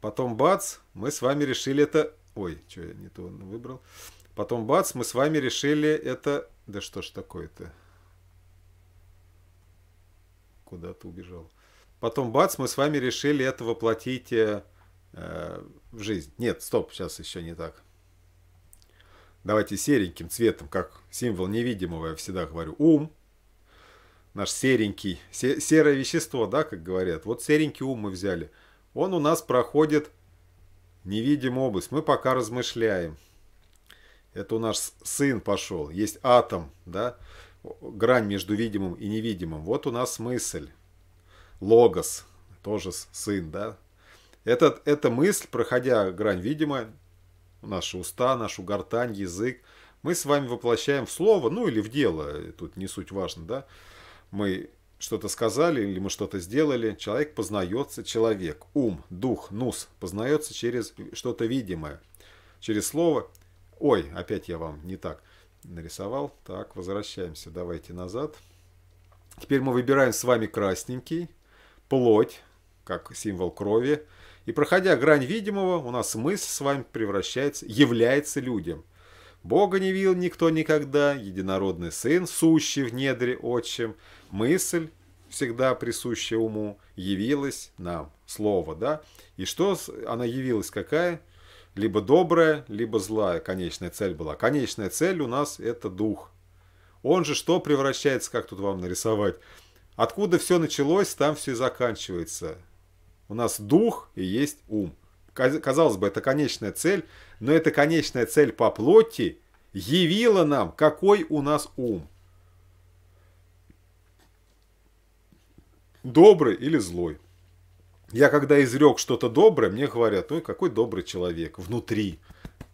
Потом бац, мы с вами решили это... Ой, что я не то выбрал. Потом, бац, мы с вами решили это... Да что ж такое-то? Куда ты убежал? Потом, бац, мы с вами решили это воплотить э, в жизнь. Нет, стоп, сейчас еще не так. Давайте сереньким цветом, как символ невидимого, я всегда говорю. Ум, наш серенький, се серое вещество, да, как говорят. Вот серенький ум мы взяли. Он у нас проходит невидимую область. Мы пока размышляем это у нас сын пошел, есть атом, да, грань между видимым и невидимым. Вот у нас мысль. Логос, тоже сын, да. Этот, эта мысль, проходя грань видимая, наши уста, нашу гортань, язык, мы с вами воплощаем в слово, ну или в дело, тут не суть важно, да. Мы что-то сказали или мы что-то сделали, человек познается, человек, ум, дух, нус познается через что-то видимое, через слово Ой, опять я вам не так нарисовал. Так, возвращаемся. Давайте назад. Теперь мы выбираем с вами красненький, плоть, как символ крови. И проходя грань видимого, у нас мысль с вами превращается, является людям. Бога не видел никто никогда, единородный сын, сущий в недре отчим. Мысль, всегда присущая уму, явилась нам. Слово, да? И что она явилась какая? либо добрая, либо злая конечная цель была. Конечная цель у нас это дух. Он же что превращается, как тут вам нарисовать? Откуда все началось, там все и заканчивается. У нас дух и есть ум. Казалось бы, это конечная цель, но эта конечная цель по плоти явила нам, какой у нас ум. Добрый или злой я когда изрек что-то доброе, мне говорят, ой, какой добрый человек внутри.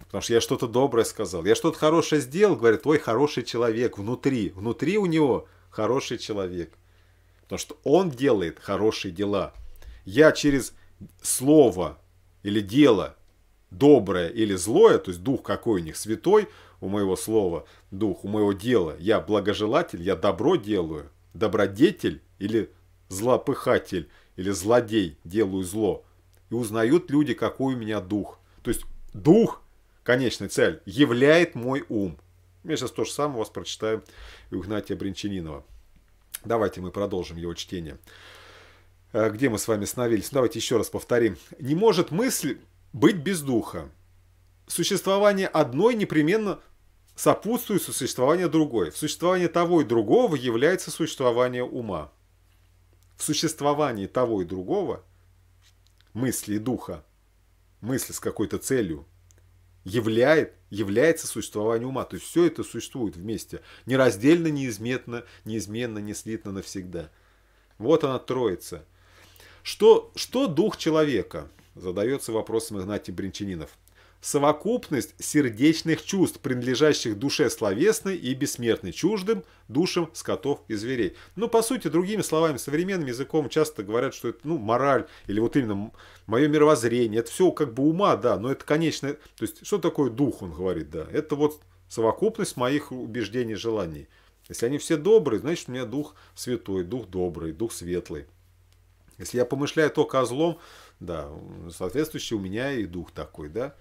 Потому что я что-то доброе сказал. Я что-то хорошее сделал, говорят, ой, хороший человек внутри. Внутри у него хороший человек. Потому что он делает хорошие дела. Я через слово или дело доброе или злое, то есть дух какой у них святой, у моего слова дух, у моего дела, я благожелатель, я добро делаю, добродетель или злопыхатель – или злодей, делаю зло. И узнают люди, какой у меня дух. То есть дух, конечная цель, являет мой ум. Я сейчас то же самое у вас прочитаю у Игнатия Бринчанинова. Давайте мы продолжим его чтение. Э, где мы с вами остановились? Ну, давайте еще раз повторим. Не может мысль быть без духа. Существование одной непременно сопутствует существованию другой. В существовании того и другого является существование ума в существовании того и другого, мысли и духа, мысли с какой-то целью, являет, является существование ума. То есть все это существует вместе, нераздельно, неизменно, неизменно, не слитно навсегда. Вот она троица. Что, что дух человека? Задается вопросом Игнатий Бринчанинов совокупность сердечных чувств, принадлежащих душе словесной и бессмертной, чуждым душам скотов и зверей. Ну, по сути, другими словами, современным языком часто говорят, что это, ну, мораль, или вот именно мое мировоззрение, это все как бы ума, да, но это конечное, то есть, что такое дух, он говорит, да, это вот совокупность моих убеждений и желаний. Если они все добрые, значит, у меня дух святой, дух добрый, дух светлый. Если я помышляю только о злом, да, соответствующий у меня и дух такой, да.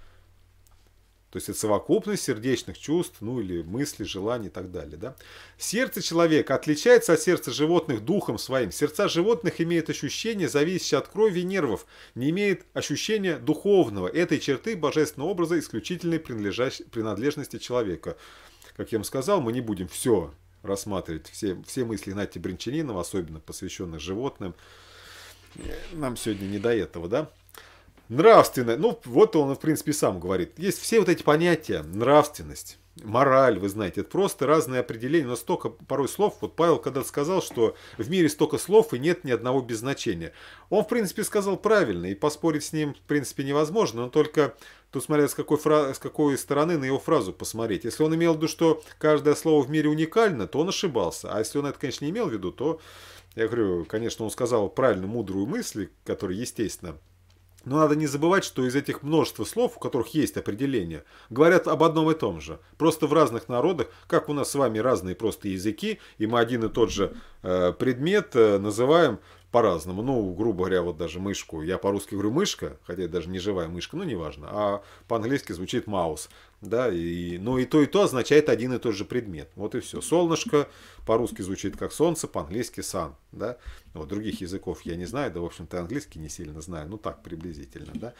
То есть это совокупность сердечных чувств, ну или мыслей, желаний и так далее. Да? Сердце человека отличается от сердца животных духом своим. Сердца животных имеют ощущение, зависящее от крови и нервов, не имеет ощущения духовного. Этой черты божественного образа исключительной принадлежности человека. Как я вам сказал, мы не будем все рассматривать, все, все мысли Нати Бринчанинова, особенно посвященные животным. Нам сегодня не до этого, да? Нравственность. Ну, вот он, в принципе, сам говорит. Есть все вот эти понятия. Нравственность, мораль, вы знаете. Это просто разные определения, но столько порой слов. Вот Павел когда сказал, что в мире столько слов и нет ни одного без значения. Он, в принципе, сказал правильно, и поспорить с ним, в принципе, невозможно. Но только Тут смотря с какой, фра... с какой стороны на его фразу посмотреть. Если он имел в виду, что каждое слово в мире уникально, то он ошибался. А если он это, конечно, не имел в виду, то, я говорю, конечно, он сказал правильно мудрую мысль, которая, естественно, но надо не забывать, что из этих множества слов, у которых есть определение, говорят об одном и том же. Просто в разных народах, как у нас с вами разные просто языки, и мы один и тот же э, предмет э, называем по-разному. Ну, грубо говоря, вот даже мышку. Я по-русски говорю мышка, хотя это даже не живая мышка, ну, неважно. А по-английски звучит маус да, и, но ну, и то, и то означает один и тот же предмет. Вот и все. Солнышко по-русски звучит как солнце, по-английски сан, да. Вот других языков я не знаю, да, в общем-то, английский не сильно знаю, ну так приблизительно, да.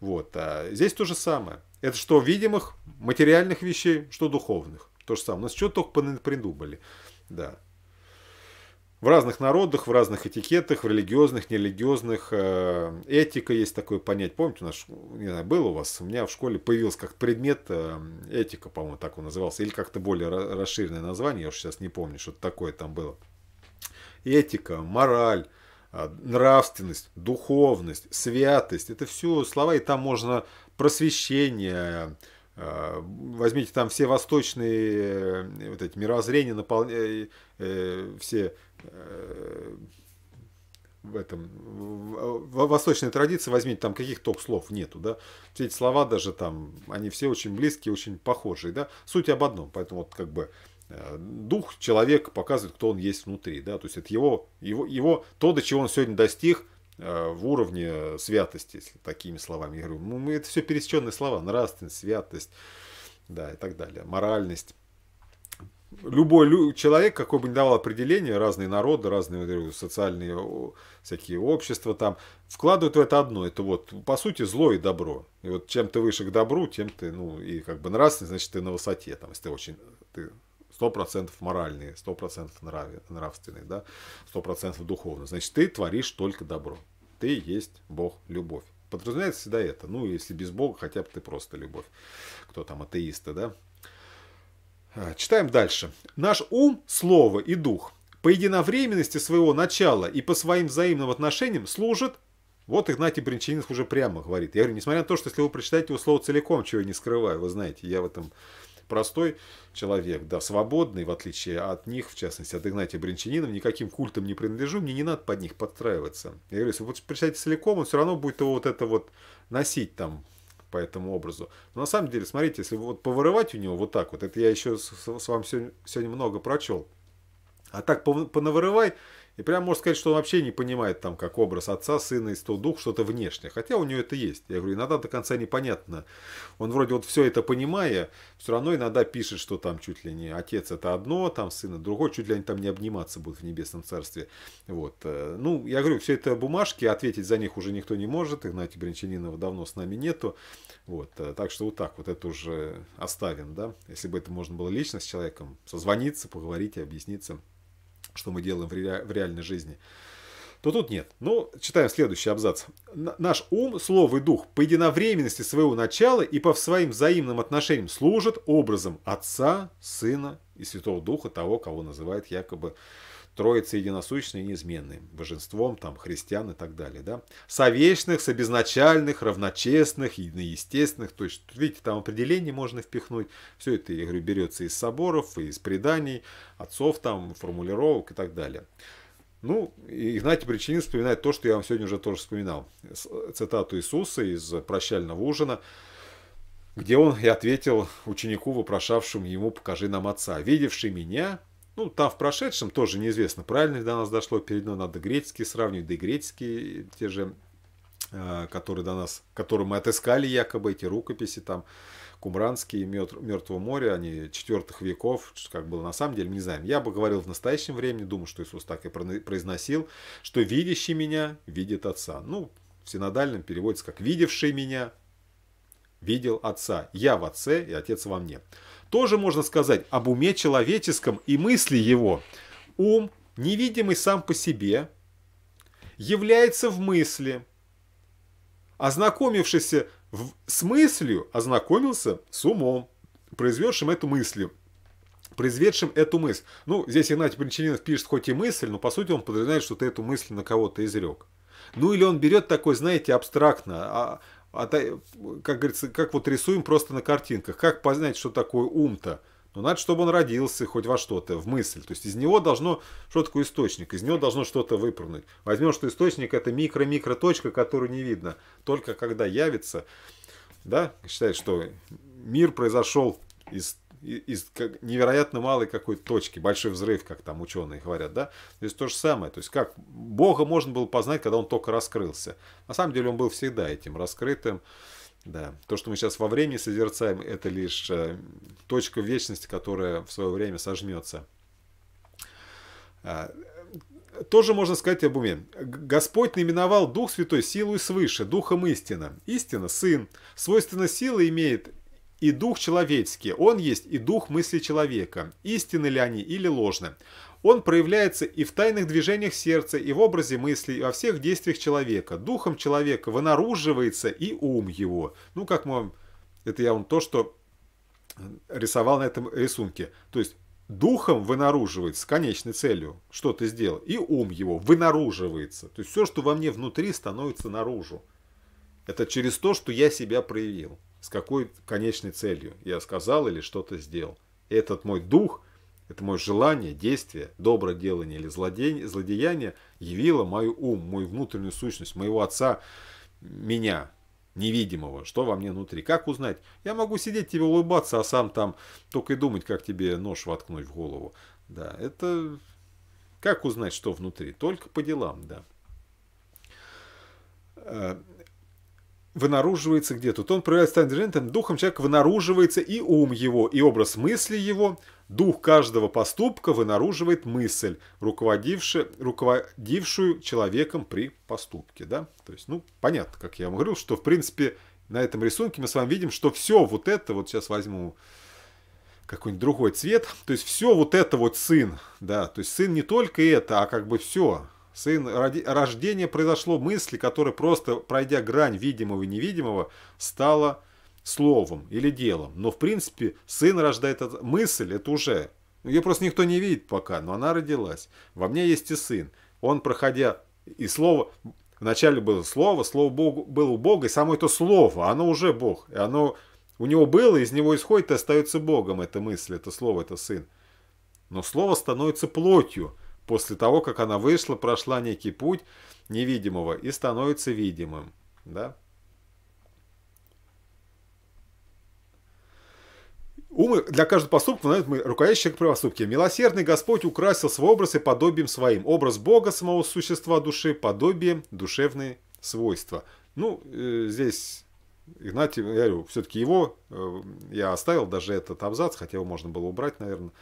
Вот, а здесь то же самое. Это что видимых материальных вещей, что духовных. То же самое. У нас что только придумали, да. В разных народах, в разных этикетах, в религиозных, нерелигиозных. Э, этика есть такое понятие. Помните, у нас, не знаю, было у вас, у меня в школе появился как предмет э, этика, по-моему, так он назывался, или как-то более расширенное название, я уж сейчас не помню, что такое там было. Этика, мораль, э, нравственность, духовность, святость. Это все слова, и там можно просвещение, э, возьмите там все восточные э, вот эти мировоззрения, напол... все Э, в этом в, восточной традиции возьмите там каких топ слов нету, да. Все эти слова даже там, они все очень близкие, очень похожие, да. Суть об одном, поэтому вот как бы э, дух человека показывает, кто он есть внутри, да. То есть это его его его то, до чего он сегодня достиг э, в уровне святости, если такими словами я говорю. Ну, это все пересеченные слова, нравственность, святость, да и так далее, моральность любой человек, какой бы ни давал определение, разные народы, разные социальные всякие общества там, вкладывают в это одно. Это вот, по сути, зло и добро. И вот чем ты выше к добру, тем ты, ну, и как бы нравственный, значит, ты на высоте. Там, если ты очень, ты 100% моральный, 100% нрав, нравственный, да, 100% духовный. Значит, ты творишь только добро. Ты есть Бог, любовь. Подразумевается всегда это. Ну, если без Бога, хотя бы ты просто любовь. Кто там, атеисты, да? А, читаем дальше. Наш ум, слово и дух по единовременности своего начала и по своим взаимным отношениям служат вот Игнатий Бринчанинов уже прямо говорит. Я говорю, несмотря на то, что если вы прочитаете его слово целиком, чего я не скрываю, вы знаете, я в этом простой человек, да, свободный, в отличие от них, в частности, от Игнатия Бринчанинова, никаким культом не принадлежу, мне не надо под них подстраиваться. Я говорю, если вы прочитаете целиком, он все равно будет его вот это вот носить там по этому образу. Но на самом деле, смотрите, если вот повырывать у него вот так вот, это я еще с, с вам сегодня много прочел, а так понавырывай, и прям можно сказать, что он вообще не понимает там, как образ отца, сына, и стол дух, что-то внешнее. Хотя у него это есть. Я говорю, иногда до конца непонятно. Он вроде вот все это понимая, все равно иногда пишет, что там чуть ли не отец это одно, там сына другое, чуть ли они там не обниматься будут в небесном царстве. Вот. Э, ну, я говорю, все это бумажки, ответить за них уже никто не может. Игнатия Брянчанинова давно с нами нету. Вот, э, так что вот так, вот это уже оставим, да. Если бы это можно было лично с человеком созвониться, поговорить и объясниться, что мы делаем в, ре в реальной жизни, то тут нет. Ну, читаем следующий абзац. Наш ум, слово и дух по единовременности своего начала и по своим взаимным отношениям служат образом Отца, Сына и Святого Духа, того, кого называет якобы Троица единосущная и неизменная, божеством, там, христиан и так далее, да. Совечных, собезначальных, равночестных, единоестественных, то есть, видите, там определение можно впихнуть, все это, я говорю, берется из соборов, из преданий, отцов там, формулировок и так далее. Ну, и знаете, Причинин вспоминает то, что я вам сегодня уже тоже вспоминал, цитату Иисуса из «Прощального ужина», где он и ответил ученику, вопрошавшему ему «покажи нам Отца». «Видевший меня, ну, там в прошедшем тоже неизвестно, правильно ли до нас дошло. Перед ним надо греческие сравнивать, да и греческие те же, э, которые до нас, которые мы отыскали якобы, эти рукописи там, Кумранские, Мертвого моря, они четвертых веков, как было на самом деле, мы не знаем. Я бы говорил в настоящем времени, думаю, что Иисус так и произносил, что видящий меня видит Отца. Ну, в синодальном переводится как «видевший меня видел Отца. Я в Отце, и Отец во мне. Тоже можно сказать об уме человеческом и мысли его. Ум, невидимый сам по себе, является в мысли. Ознакомившись в... с мыслью, ознакомился с умом, произведшим эту мыслью произведшим эту мысль. Ну, здесь Игнатий Причининов пишет хоть и мысль, но по сути он подразумевает, что ты эту мысль на кого-то изрек. Ну или он берет такой, знаете, абстрактно, а, а как говорится, как вот рисуем просто на картинках. Как познать, что такое ум-то? Но ну, надо, чтобы он родился хоть во что-то, в мысль. То есть из него должно, что такое источник, из него должно что-то выпрыгнуть. Возьмем, что источник это микро-микро точка, которую не видно. Только когда явится, да, считает, что мир произошел из из как, невероятно малой какой-то точки, большой взрыв, как там ученые говорят, да? То есть то же самое, то есть как Бога можно было познать, когда он только раскрылся. На самом деле он был всегда этим раскрытым, да. То, что мы сейчас во времени созерцаем, это лишь э, точка вечности, которая в свое время сожмется. А, тоже можно сказать об уме. Господь наименовал Дух Святой силу свыше, Духом истина. Истина – Сын. Свойственно сила имеет и дух человеческий, он есть и дух мысли человека, истинны ли они или ложны. Он проявляется и в тайных движениях сердца, и в образе мыслей, и во всех действиях человека. Духом человека вынаруживается и ум его. Ну, как мы... Это я вам то, что рисовал на этом рисунке. То есть духом вынаруживается с конечной целью, что ты сделал, и ум его вынаруживается. То есть все, что во мне внутри, становится наружу. Это через то, что я себя проявил с какой конечной целью я сказал или что-то сделал. Этот мой дух, это мое желание, действие, доброе делание или злодеяние, злодеяние явило мою ум, мою внутреннюю сущность, моего отца, меня, невидимого, что во мне внутри. Как узнать? Я могу сидеть тебе улыбаться, а сам там только и думать, как тебе нож воткнуть в голову. Да, это... Как узнать, что внутри? Только по делам, да. Э, вынаруживается где тут. Он проявляет стать интеллигентным, духом человека вынаруживается и ум его, и образ мысли его. Дух каждого поступка вынаруживает мысль, руководившую, руководившую человеком при поступке. Да? То есть, ну, понятно, как я вам говорил, что, в принципе, на этом рисунке мы с вами видим, что все вот это, вот сейчас возьму какой-нибудь другой цвет, то есть все вот это вот сын, да, то есть сын не только это, а как бы все, сын, роди, рождение произошло мысли, которая просто, пройдя грань видимого и невидимого, стала словом или делом. Но, в принципе, сын рождает это, мысль, это уже. Ну, Ее просто никто не видит пока, но она родилась. Во мне есть и сын. Он, проходя, и слово, вначале было слово, слово Богу, было у Бога, и само это слово, оно уже Бог. И оно у него было, из него исходит и остается Богом эта мысль, это слово, это сын. Но слово становится плотью – после того, как она вышла, прошла некий путь невидимого и становится видимым. Да? Умы для каждого поступка знаете, мы руководящий к правосудке. Милосердный Господь украсил свой образ и подобием своим. Образ Бога, самого существа души, подобие душевные свойства. Ну, э, здесь Игнатий, я говорю, все-таки его э, я оставил, даже этот абзац, хотя его можно было убрать, наверное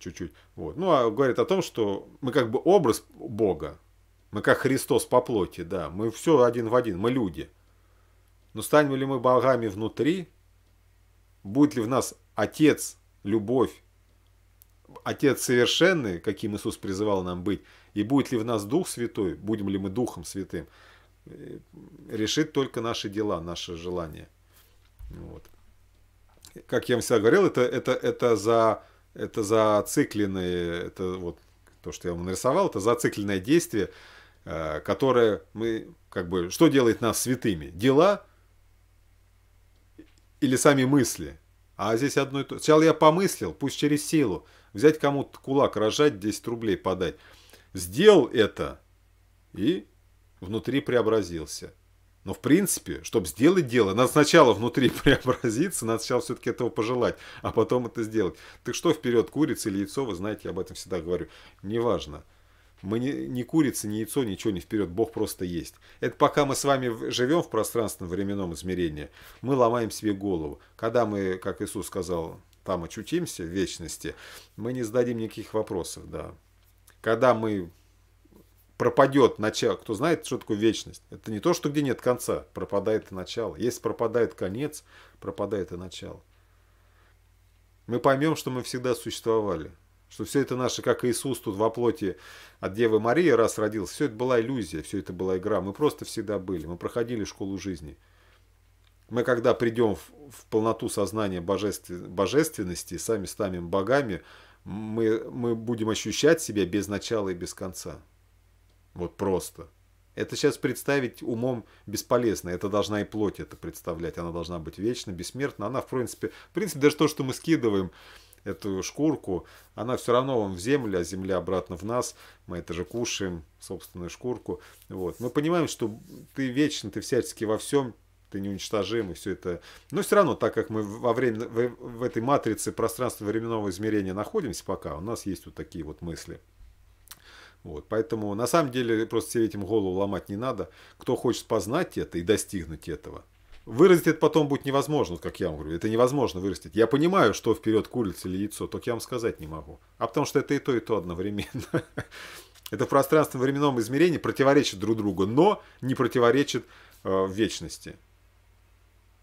чуть-чуть. Вот. Ну, а говорит о том, что мы как бы образ Бога, мы как Христос по плоти, да, мы все один в один, мы люди. Но станем ли мы богами внутри? Будет ли в нас Отец, любовь, Отец совершенный, каким Иисус призывал нам быть, и будет ли в нас Дух Святой, будем ли мы Духом Святым, э, решит только наши дела, наши желания. Вот. Как я вам всегда говорил, это, это, это за это зацикленные, это вот то, что я вам нарисовал, это зацикленное действие, э, которое мы, как бы, что делает нас святыми? Дела или сами мысли? А здесь одно и то. Сначала я помыслил, пусть через силу, взять кому-то кулак, рожать, 10 рублей подать. Сделал это и внутри преобразился – но, в принципе, чтобы сделать дело, надо сначала внутри [laughs] преобразиться, надо сначала все-таки этого пожелать, а потом это сделать. Так что вперед, курица или яйцо, вы знаете, я об этом всегда говорю, неважно. Мы не, не курица, не ни яйцо, ничего не вперед, Бог просто есть. Это пока мы с вами живем в пространственном временном измерении, мы ломаем себе голову. Когда мы, как Иисус сказал, там очутимся в вечности, мы не зададим никаких вопросов, да. Когда мы пропадет начало. Кто знает, что такое вечность? Это не то, что где нет конца, пропадает и начало. Если пропадает конец, пропадает и начало. Мы поймем, что мы всегда существовали. Что все это наше, как Иисус тут во плоти от Девы Марии раз родился, все это была иллюзия, все это была игра. Мы просто всегда были, мы проходили школу жизни. Мы когда придем в, в полноту сознания божествен, божественности, сами станем богами, мы, мы будем ощущать себя без начала и без конца. Вот просто. Это сейчас представить умом бесполезно. Это должна и плоть это представлять. Она должна быть вечно, бессмертна. Она, в принципе, в принципе, даже то, что мы скидываем, эту шкурку, она все равно вам в землю, а земля обратно в нас. Мы это же кушаем, собственную шкурку. Вот. Мы понимаем, что ты вечно, ты всячески во всем, ты неуничтожим, и все это... Но все равно, так как мы во время, в, в этой матрице пространства временного измерения находимся пока, у нас есть вот такие вот мысли. Вот, поэтому на самом деле просто себе этим голову ломать не надо. Кто хочет познать это и достигнуть этого, выразить это потом будет невозможно, как я вам говорю. Это невозможно вырастить. Я понимаю, что вперед курица или яйцо, только я вам сказать не могу. А потому что это и то, и то одновременно. [laughs] Это в пространственно-временном измерении противоречит друг другу, но не противоречит э, вечности.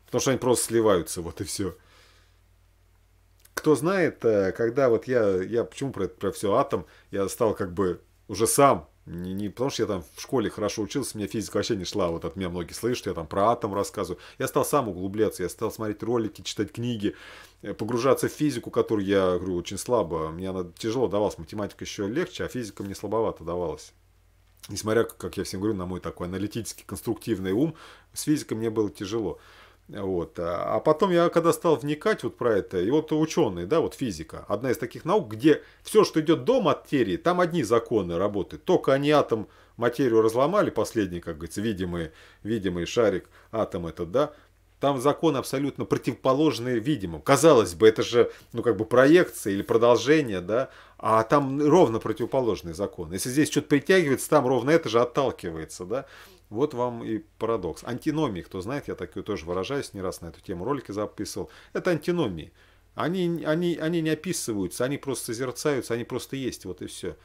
Потому что они просто сливаются, вот и все. Кто знает, э, когда вот я, я почему про, про все атом, я стал как бы уже сам. Не, не потому что я там в школе хорошо учился, мне физика вообще не шла. Вот от меня многие слышат, я там про атом рассказываю. Я стал сам углубляться, я стал смотреть ролики, читать книги, э, погружаться в физику, которую я, говорю, очень слабо. Мне она тяжело давалась, математика еще легче, а физика мне слабовато давалась. Несмотря, как я всем говорю, на мой такой аналитический, конструктивный ум, с физикой мне было тяжело. Вот. А, а потом я когда стал вникать вот про это, и вот ученые, да, вот физика, одна из таких наук, где все, что идет до материи, там одни законы работают. Только они атом, материю разломали, последний, как говорится, видимый, видимый шарик, атом этот, да, там закон абсолютно противоположный видимым. Казалось бы, это же, ну, как бы проекция или продолжение, да, а там ровно противоположный закон. Если здесь что-то притягивается, там ровно это же отталкивается, да. Вот вам и парадокс. Антиномии, кто знает, я такую тоже выражаюсь, не раз на эту тему ролики записывал. Это антиномии. Они, они, они не описываются, они просто созерцаются, они просто есть, вот и все.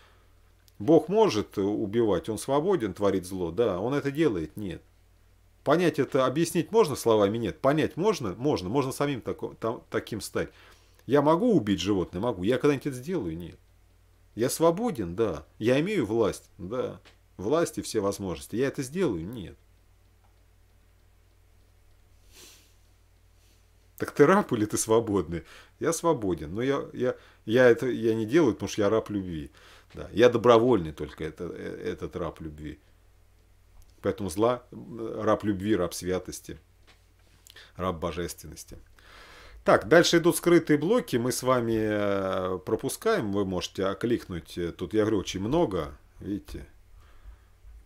Бог может убивать, он свободен, творит зло, да, он это делает, нет. Понять это, объяснить можно словами? Нет. Понять можно? Можно. Можно самим тако, там, таким стать. Я могу убить животное? Могу. Я когда-нибудь это сделаю? Нет. Я свободен? Да. Я имею власть? Да власть и все возможности. Я это сделаю? Нет. Так ты раб или ты свободный? Я свободен, но я, я, я это я не делаю, потому что я раб любви. Да, я добровольный только это, э, этот раб любви. Поэтому зла, э, раб любви, раб святости, раб божественности. Так, дальше идут скрытые блоки, мы с вами э, пропускаем, вы можете окликнуть, тут я говорю очень много, видите,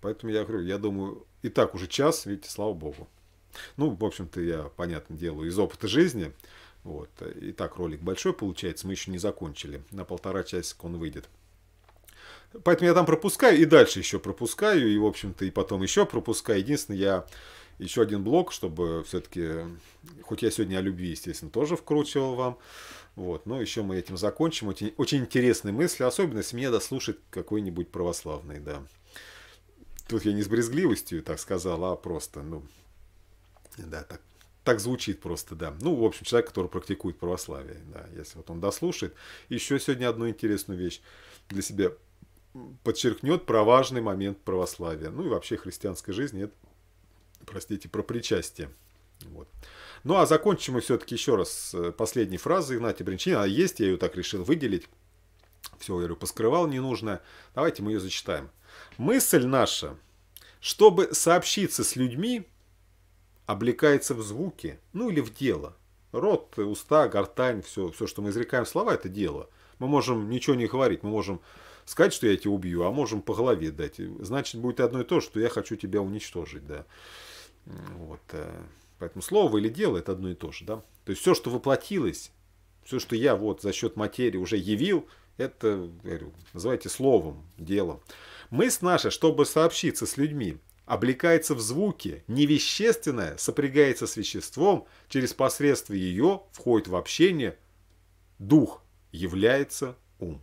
Поэтому я говорю, я думаю, и так уже час, видите, слава богу. Ну, в общем-то, я, понятно делаю из опыта жизни. Вот. И так ролик большой получается, мы еще не закончили. На полтора часика он выйдет. Поэтому я там пропускаю и дальше еще пропускаю, и, в общем-то, и потом еще пропускаю. Единственное, я еще один блок, чтобы все-таки, хоть я сегодня о любви, естественно, тоже вкручивал вам, вот, но еще мы этим закончим. Очень, очень интересные мысли, особенно если меня дослушает какой-нибудь православный, да тут я не с брезгливостью так сказал, а просто, ну, да, так, так звучит просто, да. Ну, в общем, человек, который практикует православие, да, если вот он дослушает. Еще сегодня одну интересную вещь для себя подчеркнет про важный момент православия. Ну и вообще христианской жизни, это, простите, про причастие. Вот. Ну а закончим мы все-таки еще раз э, последней фразой Игнатия Бринчанина. Она есть, я ее так решил выделить. Все, я говорю, поскрывал не нужно. Давайте мы ее зачитаем. Мысль наша, чтобы сообщиться с людьми, облекается в звуки, ну или в дело. Рот, уста, гортань, все, все, что мы изрекаем слова, это дело. Мы можем ничего не говорить, мы можем сказать, что я тебя убью, а можем по голове дать. Значит, будет одно и то, что я хочу тебя уничтожить, да. Вот. Э, поэтому слово или дело – это одно и то же, да. То есть все, что воплотилось, все, что я вот за счет материи уже явил, это, говорю, называйте словом, делом. Мысль наша, чтобы сообщиться с людьми, облекается в звуки, невещественное сопрягается с веществом, через посредство ее входит в общение дух, является ум.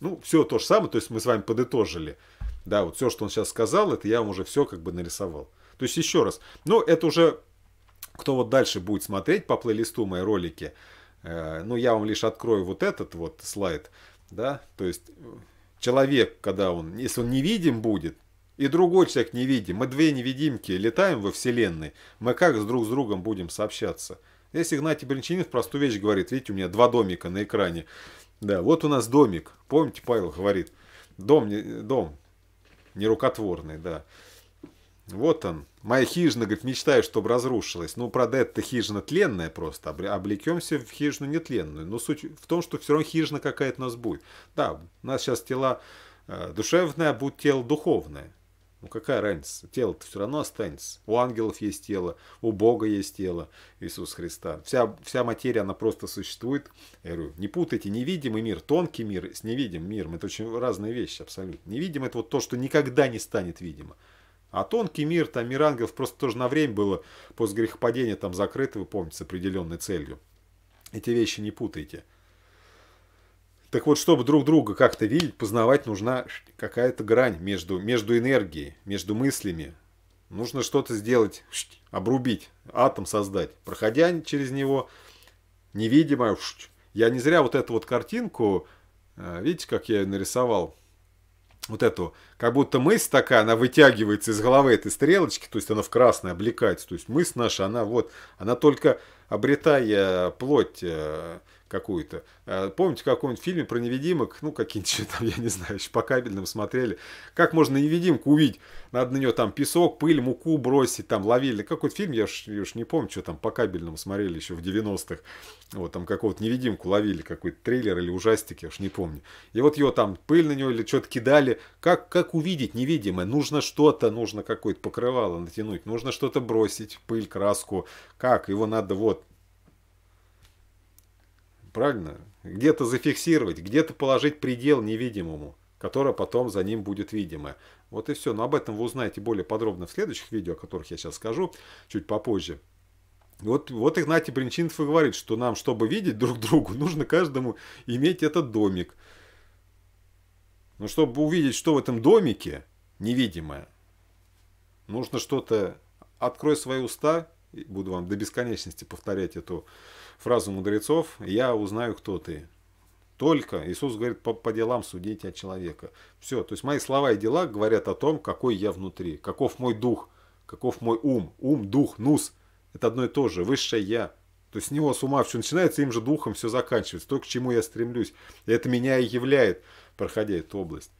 Ну, все то же самое, то есть мы с вами подытожили. Да, вот все, что он сейчас сказал, это я вам уже все как бы нарисовал. То есть еще раз, ну это уже, кто вот дальше будет смотреть по плейлисту мои ролики, э, ну я вам лишь открою вот этот вот слайд, да, то есть э, человек, когда он, если он невидим будет, и другой человек невидим, мы две невидимки летаем во Вселенной, мы как с друг с другом будем сообщаться? Здесь Игнатий Бринчанинов простую вещь говорит, видите, у меня два домика на экране. Да, вот у нас домик, помните, Павел говорит, дом, дом нерукотворный, да. Вот он. Моя хижина, говорит, мечтаю, чтобы разрушилась. Ну, правда, это хижина тленная просто. Облекемся в хижину нетленную. Но суть в том, что все равно хижина какая-то у нас будет. Да, у нас сейчас тела э, душевное, а будет тело духовное. Ну какая разница? Тело-то все равно останется. У ангелов есть тело, у Бога есть тело Иисуса Христа. Вся, вся материя, она просто существует. Я говорю, не путайте невидимый мир, тонкий мир с невидимым миром. Это очень разные вещи абсолютно. Невидимый – это вот то, что никогда не станет видимо. А тонкий мир, там мир ангелов, просто тоже на время было после грехопадения там закрыто, вы помните, с определенной целью. Эти вещи не путайте. Так вот, чтобы друг друга как-то видеть, познавать, нужна какая-то грань между, между энергией, между мыслями. Нужно что-то сделать, обрубить, атом создать. Проходя через него, невидимое. Я не зря вот эту вот картинку, э, видите, как я ее нарисовал, вот эту, как будто мысль такая, она вытягивается из головы этой стрелочки, то есть она в красное облекается, то есть мысль наша, она вот, она только обретая плоть, э, какую-то. Э, помните, в каком-нибудь фильме про невидимок, ну, какие-нибудь там, [laughs] я не знаю, еще по кабельным смотрели. Как можно невидимку увидеть? Надо на нее там песок, пыль, муку бросить, там ловили. Какой-то фильм, я уж, я уж не помню, что там по кабельному смотрели еще в 90-х. Вот там какого-то невидимку ловили, какой-то трейлер или ужастик, я уж не помню. И вот ее там пыль на нее или что-то кидали. Как, как увидеть невидимое? Нужно что-то, нужно какое-то покрывало натянуть, нужно что-то бросить, пыль, краску. Как? Его надо вот правильно? Где-то зафиксировать, где-то положить предел невидимому, которое потом за ним будет видимое. Вот и все. Но об этом вы узнаете более подробно в следующих видео, о которых я сейчас скажу чуть попозже. Вот, вот Игнатий Бринчинцев и говорит, что нам, чтобы видеть друг другу, нужно каждому иметь этот домик. Но чтобы увидеть, что в этом домике невидимое, нужно что-то... Открой свои уста, буду вам до бесконечности повторять эту фразу мудрецов «Я узнаю, кто ты». Только Иисус говорит, по, по делам судите от человека. Все, то есть мои слова и дела говорят о том, какой я внутри, каков мой дух, каков мой ум. Ум, дух, нус – это одно и то же, высшее я. То есть с него с ума все начинается, им же духом все заканчивается, то, к чему я стремлюсь. И это меня и являет, проходя эту область.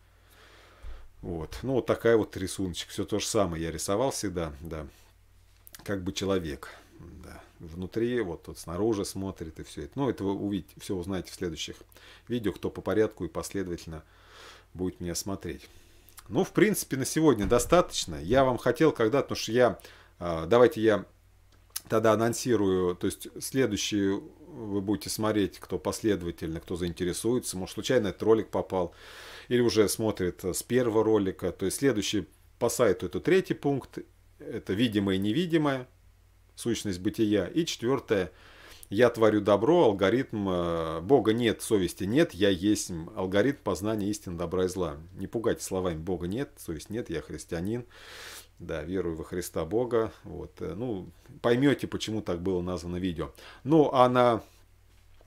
Вот. Ну, вот такая вот рисуночек. Все то же самое я рисовал всегда, да. Как бы человек, да внутри, вот тут снаружи смотрит и все это. но ну, это вы увидите, все узнаете в следующих видео, кто по порядку и последовательно будет меня смотреть. Ну, в принципе, на сегодня достаточно. Я вам хотел когда-то, потому что я, а, давайте я тогда анонсирую, то есть следующие вы будете смотреть, кто последовательно, кто заинтересуется, может случайно этот ролик попал, или уже смотрит э, с первого ролика, то есть следующий по сайту это третий пункт, это видимое и невидимое, сущность бытия. И четвертое я творю добро, алгоритм э, Бога нет, совести нет, я есть алгоритм познания истины добра и зла. Не пугайте словами Бога нет, совесть нет, я христианин, да, верую во Христа Бога. Вот, э, ну, поймете, почему так было названо видео. Ну, а на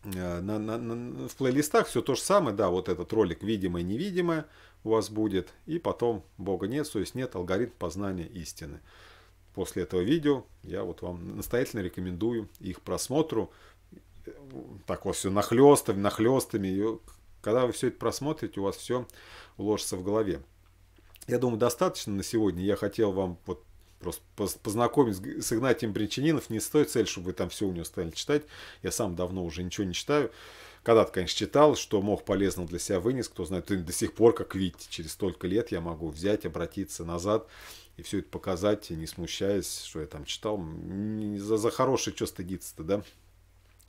э, на, на, на, в плейлистах все то же самое, да, вот этот ролик «Видимое, невидимое» у вас будет, и потом «Бога нет, совесть нет, алгоритм познания истины» после этого видео. Я вот вам настоятельно рекомендую их просмотру. Так вот все нахлестами, нахлестами. И когда вы все это просмотрите, у вас все уложится в голове. Я думаю, достаточно на сегодня. Я хотел вам вот просто познакомить с Игнатием Бринчанином не стоит цель чтобы вы там все у него стали читать. Я сам давно уже ничего не читаю. Когда-то, конечно, читал, что мог полезно для себя вынес, кто знает, до сих пор, как видите, через столько лет я могу взять, обратиться назад и все это показать, не смущаясь, что я там читал. За, за хорошее что стыдиться-то, да?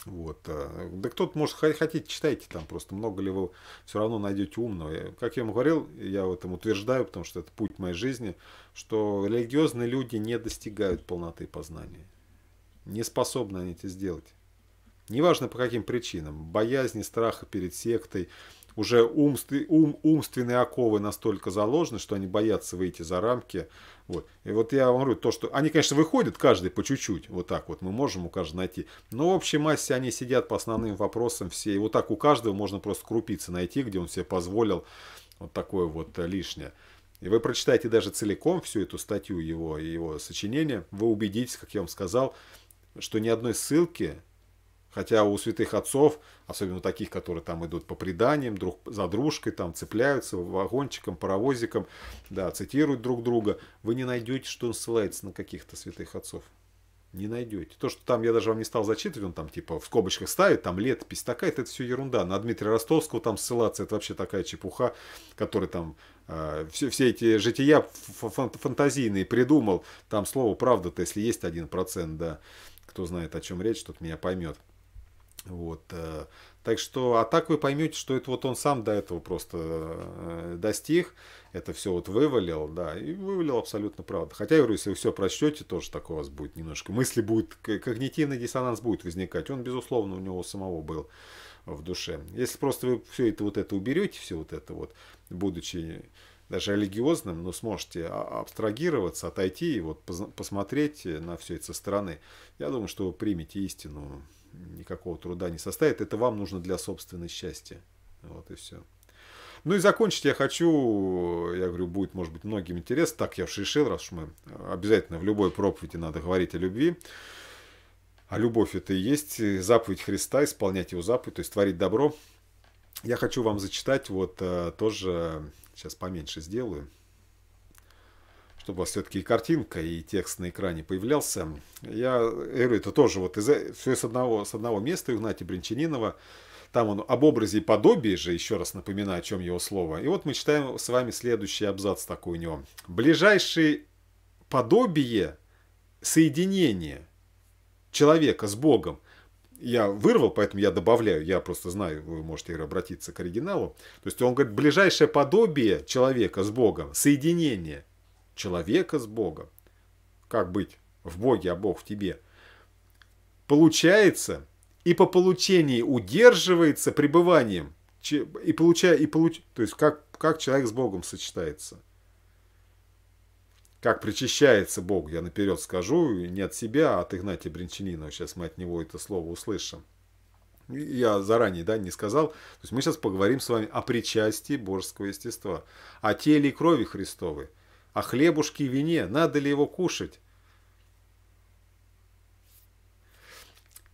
Вот. Э, да кто-то, может, хотеть читайте там просто, много ли вы все равно найдете умного. Как я вам говорил, я в этом утверждаю, потому что это путь моей жизни, что религиозные люди не достигают полноты познания. Не способны они это сделать. Неважно по каким причинам. боязни, страха перед сектой – уже умстве, ум, умственные оковы настолько заложены, что они боятся выйти за рамки. Вот. И вот я вам говорю, то, что они, конечно, выходят каждый по чуть-чуть, вот так вот, мы можем у каждого найти, но в общей массе они сидят по основным вопросам все, и вот так у каждого можно просто крупицы найти, где он себе позволил вот такое вот лишнее. И вы прочитаете даже целиком всю эту статью его и его сочинение, вы убедитесь, как я вам сказал, что ни одной ссылки Хотя у святых отцов, особенно таких, которые там идут по преданиям, друг за дружкой, там цепляются вагончиком, паровозиком, да, цитируют друг друга, вы не найдете, что он ссылается на каких-то святых отцов. Не найдете. То, что там я даже вам не стал зачитывать, он там типа в скобочках ставит, там летопись такая, это все ерунда. На Дмитрия Ростовского там ссылаться, это вообще такая чепуха, который там э, все, все эти жития фантазийные придумал. Там слово правда-то, если есть один процент, да, кто знает, о чем речь, тот меня поймет. Вот. Э, так что, а так вы поймете, что это вот он сам до этого просто э, достиг, это все вот вывалил, да, и вывалил абсолютно правду. Хотя, я говорю, если вы все прочтете, тоже так у вас будет немножко, мысли будет, когнитивный диссонанс будет возникать, он, безусловно, у него самого был в душе. Если просто вы все это вот это уберете, все вот это вот, будучи даже религиозным, но сможете а, абстрагироваться, отойти и вот посмотреть на все это со стороны, я думаю, что вы примете истину никакого труда не составит. Это вам нужно для собственного счастья. Вот и все. Ну и закончить я хочу, я говорю, будет, может быть, многим интересно, так я уж решил, раз уж мы обязательно в любой проповеди надо говорить о любви. А любовь это и есть заповедь Христа, исполнять его заповедь, то есть творить добро. Я хочу вам зачитать, вот э, тоже сейчас поменьше сделаю, чтобы у вас все-таки и картинка, и текст на экране появлялся. Я, говорю, это тоже вот из, все с одного, с одного места Игнатия Бринчанинова. Там он об образе и подобии же, еще раз напоминаю, о чем его слово. И вот мы читаем с вами следующий абзац такой у него. Ближайшее подобие соединения человека с Богом. Я вырвал, поэтому я добавляю, я просто знаю, вы можете обратиться к оригиналу. То есть он говорит, ближайшее подобие человека с Богом, соединение – человека с Богом. Как быть в Боге, а Бог в тебе? Получается и по получении удерживается пребыванием. И получая, и получ... То есть как, как человек с Богом сочетается. Как причащается Бог, я наперед скажу, не от себя, а от Игнатия Бринчанинова. Сейчас мы от него это слово услышим я заранее да, не сказал, то есть мы сейчас поговорим с вами о причастии божеского естества, о теле и крови Христовой. О а хлебушке и вине, надо ли его кушать?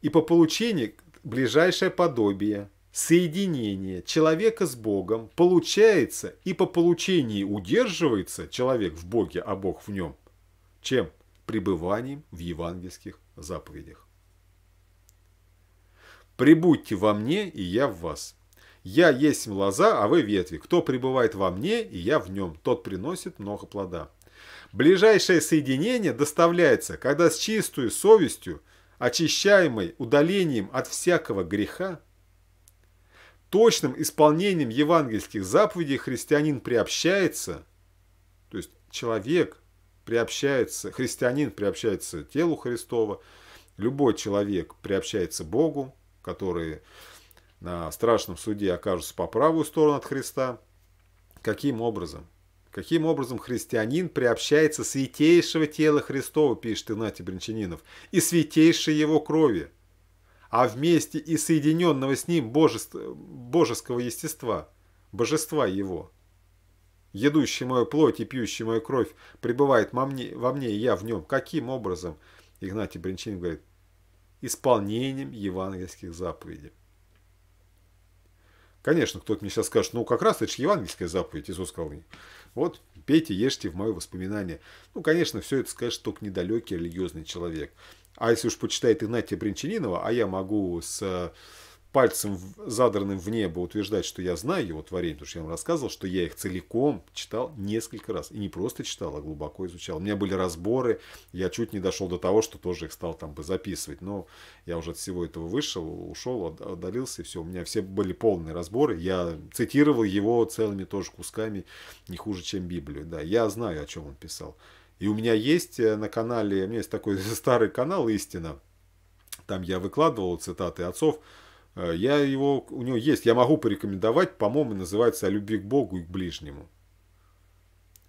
И по получению ближайшее подобие, соединение человека с Богом получается и по получении удерживается человек в Боге, а Бог в нем. Чем? Пребыванием в евангельских заповедях. «Прибудьте во мне, и я в вас». «Я есть лоза, а вы ветви. Кто пребывает во мне, и я в нем, тот приносит много плода». Ближайшее соединение доставляется, когда с чистую совестью, очищаемой удалением от всякого греха, точным исполнением евангельских заповедей христианин приобщается, то есть человек приобщается, христианин приобщается телу Христова, любой человек приобщается Богу, который на страшном суде окажутся по правую сторону от Христа. Каким образом? Каким образом христианин приобщается святейшего тела Христова, пишет Игнатий Бринчанинов, и святейшей его крови, а вместе и соединенного с ним божество, божеского естества, божества его. Едущий мою плоть и пьющий мою кровь пребывает во мне, во мне и я в нем. Каким образом? Игнатий Бринчанинов говорит, исполнением евангельских заповедей. Конечно, кто-то мне сейчас скажет, ну как раз это же евангельская заповедь, Иисус сказал, вот пейте, ешьте в мое воспоминание. Ну, конечно, все это скажет только недалекий религиозный человек. А если уж почитает Игнатия Бринчанинова, а я могу с э, пальцем задранным в небо утверждать, что я знаю его творение, потому что я вам рассказывал, что я их целиком читал несколько раз. И не просто читал, а глубоко изучал. У меня были разборы, я чуть не дошел до того, что тоже их стал там бы записывать. Но я уже от всего этого вышел, ушел, отдалился, и все. У меня все были полные разборы. Я цитировал его целыми тоже кусками, не хуже, чем Библию. Да, я знаю, о чем он писал. И у меня есть э, на канале, у меня есть такой [laughs] старый канал «Истина». Там я выкладывал цитаты отцов, Э, я его, у него есть, я могу порекомендовать, по-моему, называется «О любви к Богу и к ближнему».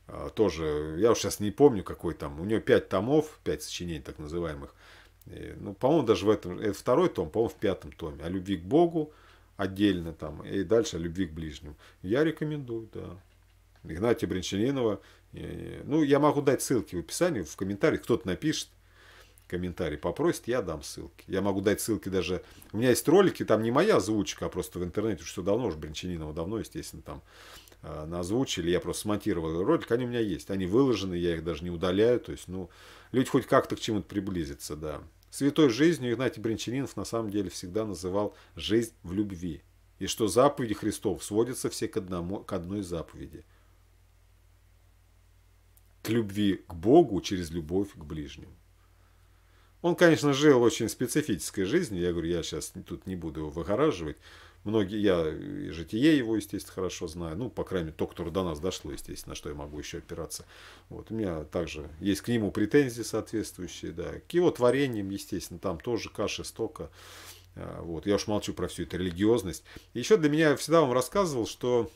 Э, тоже, я уж сейчас не помню, какой там. У него пять томов, пять сочинений так называемых. Ну, по-моему, даже в этом, это второй том, по-моему, в пятом томе. О любви к Богу отдельно там, и дальше о любви к ближнему. Я рекомендую, да. Игнатия Бринчанинова. Ну, я могу дать ссылки в описании, в комментариях, кто-то напишет комментарий попросит, я дам ссылки. Я могу дать ссылки даже... У меня есть ролики, там не моя озвучка, а просто в интернете, что давно уже Бринчанинова давно, естественно, там э, на озвучили, я просто смонтировал ролик, они у меня есть, они выложены, я их даже не удаляю, то есть, ну, люди хоть как-то к чему-то приблизятся, да. Святой жизнью Игнатий Бринчанинов на самом деле всегда называл «жизнь в любви», и что заповеди Христов сводятся все к, одному, к одной заповеди – к любви к Богу через любовь к ближнему. Он, конечно, жил очень специфической жизнью. Я говорю, я сейчас тут не буду его выгораживать. Многие, я и житие его, естественно, хорошо знаю. Ну, по крайней мере, то, которое до нас дошло, естественно, на что я могу еще опираться. Вот, у меня также есть к нему претензии соответствующие, да. К его творениям, естественно, там тоже каши столько. А, вот, я уж молчу про всю эту религиозность. еще для меня, я всегда вам рассказывал, что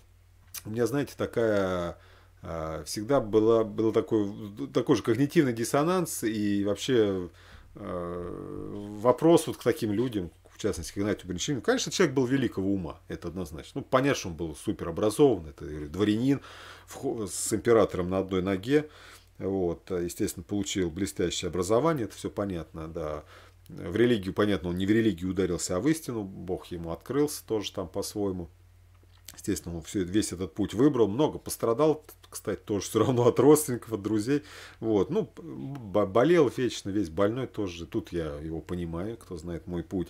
у меня, знаете, такая а, всегда была, был такой, такой же когнитивный диссонанс и вообще Э, вопрос вот к таким людям, в частности, к Игнатию Гринчевину, конечно, человек был великого ума, это однозначно. Ну, понятно, что он был суперобразован, это дворянин с императором на одной ноге, вот, а, естественно, получил блестящее образование, это все понятно, да. В религию, понятно, он не в религию ударился, а в истину, Бог ему открылся тоже там по-своему. Естественно, он все, весь этот путь выбрал, много пострадал, кстати, тоже все равно от родственников, от друзей. Вот. Ну, болел вечно, весь больной тоже. Тут я его понимаю, кто знает мой путь.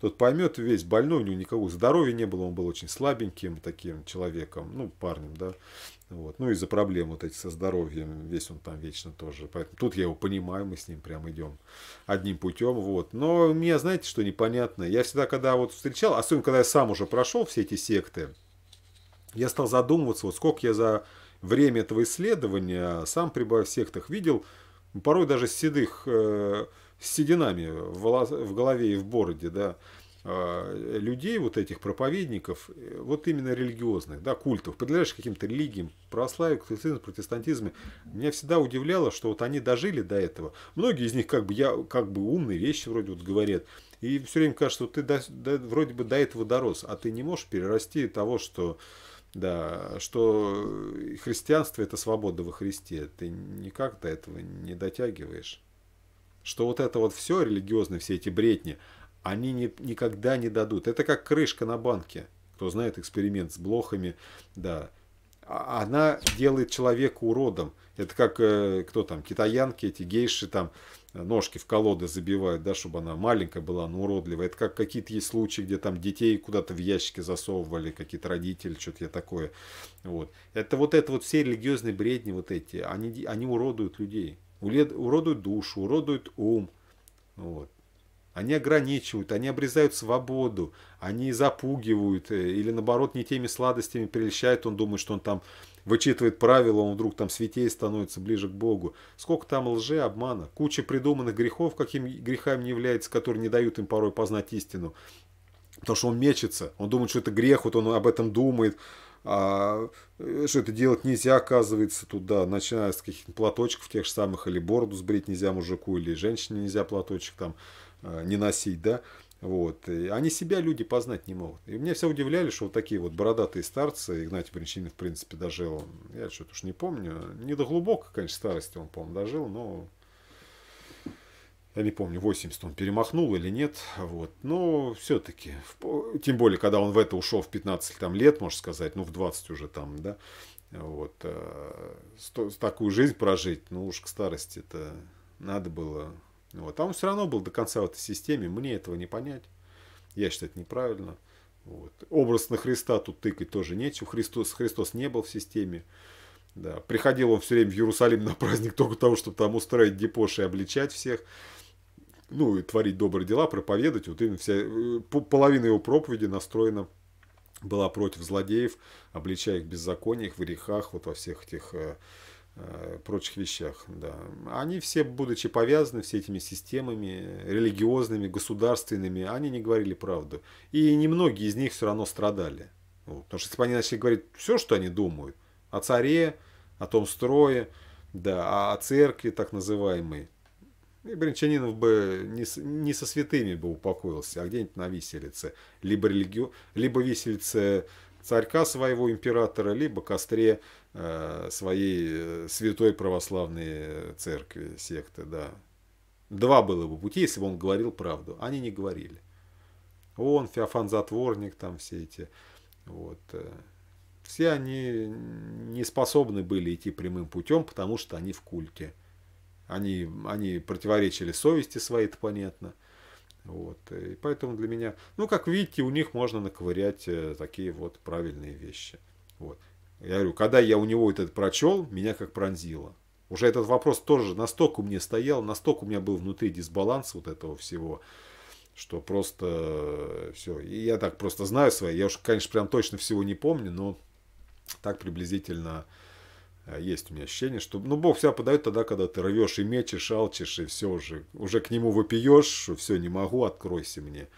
Тот поймет, весь больной, у него никакого здоровья не было, он был очень слабеньким таким человеком, ну, парнем, да. Вот. Ну, из-за проблем вот этих со здоровьем, весь он там вечно тоже. Поэтому тут я его понимаю, мы с ним прям идем одним путем. Вот. Но у меня, знаете, что непонятно? Я всегда, когда вот встречал, особенно когда я сам уже прошел все эти секты, я стал задумываться, вот сколько я за время этого исследования сам при в сектах видел, порой даже седых, э, с сединами в, в голове и в бороде, да, э, людей, вот этих проповедников, э, вот именно религиозных, да, культов, принадлежишь каким-то религиям, православию, католицизм, протестантизм, меня всегда удивляло, что вот они дожили до этого. Многие из них как бы, я, как бы умные вещи вроде вот говорят, и все время кажется, что ты до, до, вроде бы до этого дорос, а ты не можешь перерасти того, что да, что э, христианство – это свобода во Христе. Ты никак до этого не дотягиваешь. Что вот это вот все религиозное, все эти бредни, они не, никогда не дадут. Это как крышка на банке. Кто знает эксперимент с блохами, да. А, она делает человека уродом. Это как, э, кто там, китаянки, эти гейши там, Э, ножки в колоды забивают, да, чтобы она маленькая была, но уродливая. Это как какие-то есть случаи, где там детей куда-то в ящики засовывали, какие-то родители, что-то я такое. Вот. Это вот это вот все религиозные бредни вот эти, они, они уродуют людей. Уродуют душу, уродуют ум. Вот. Они ограничивают, они обрезают свободу, они запугивают э, или наоборот не теми сладостями прельщают, он думает, что он там вычитывает правила, он вдруг там святей становится ближе к Богу. Сколько там лжи, обмана, куча придуманных грехов, каким грехами не является, которые не дают им порой познать истину. Потому что он мечется, он думает, что это грех, вот он об этом думает, а, э, что это делать нельзя, оказывается, туда, начиная с каких-то платочков тех же самых, или бороду сбрить нельзя мужику, или женщине нельзя платочек там э, не носить, да. Вот. И они себя люди познать не могут. И меня все удивляли, что вот такие вот бородатые старцы, Игнатий Бринчанин, в принципе, дожил, я что-то уж не помню, не до глубокой, конечно, старости он, по-моему, дожил, но я не помню, 80 он перемахнул или нет, вот, но все-таки, тем более, когда он в это ушел в 15 там, лет, можно сказать, ну, в 20 уже там, да, вот, э, такую жизнь прожить, ну, уж к старости это надо было вот. А он все равно был до конца в этой системе, мне этого не понять. Я считаю, это неправильно. Вот. Образ на Христа тут тыкать тоже нечего. Христос, Христос не был в системе. Да. Приходил он все время в Иерусалим на праздник только того, чтобы там устроить депоши и обличать всех. Ну, и творить добрые дела, проповедовать. Вот именно вся, э, половина его проповеди настроена была против злодеев, обличая их в беззакониях, в грехах, вот во всех этих э, Э, прочих вещах. Да. Они все, будучи повязаны все этими системами, религиозными, государственными, они не говорили правду. И немногие из них все равно страдали. Вот. Потому что если бы они начали говорить все, что они думают, о царе, о том строе, да, о церкви так называемой, и Бринчанинов бы не, не со святыми бы упокоился, а где-нибудь на виселице. Либо, религи... либо виселице царька своего императора, либо костре Э, своей э, святой православной церкви, секты, да. Два было бы пути, если бы он говорил правду. А они не говорили. Он, Феофан Затворник, там все эти. Вот. Э, все они не способны были идти прямым путем, потому что они в культе. Они, они противоречили совести своей, это понятно. Вот. И поэтому для меня, ну, как видите, у них можно наковырять такие вот правильные вещи. Вот. Я говорю, когда я у него этот прочел, меня как пронзило. Уже этот вопрос тоже настолько у меня стоял, настолько у меня был внутри дисбаланс вот этого всего, что просто э, все. И я так просто знаю свои. Я уж, конечно, прям точно всего не помню, но так приблизительно э, есть у меня ощущение, что ну, Бог всегда подает тогда, когда ты рвешь и мечешь, алчишь, и все уже. Уже к нему выпьешь. все, не могу, откройся мне.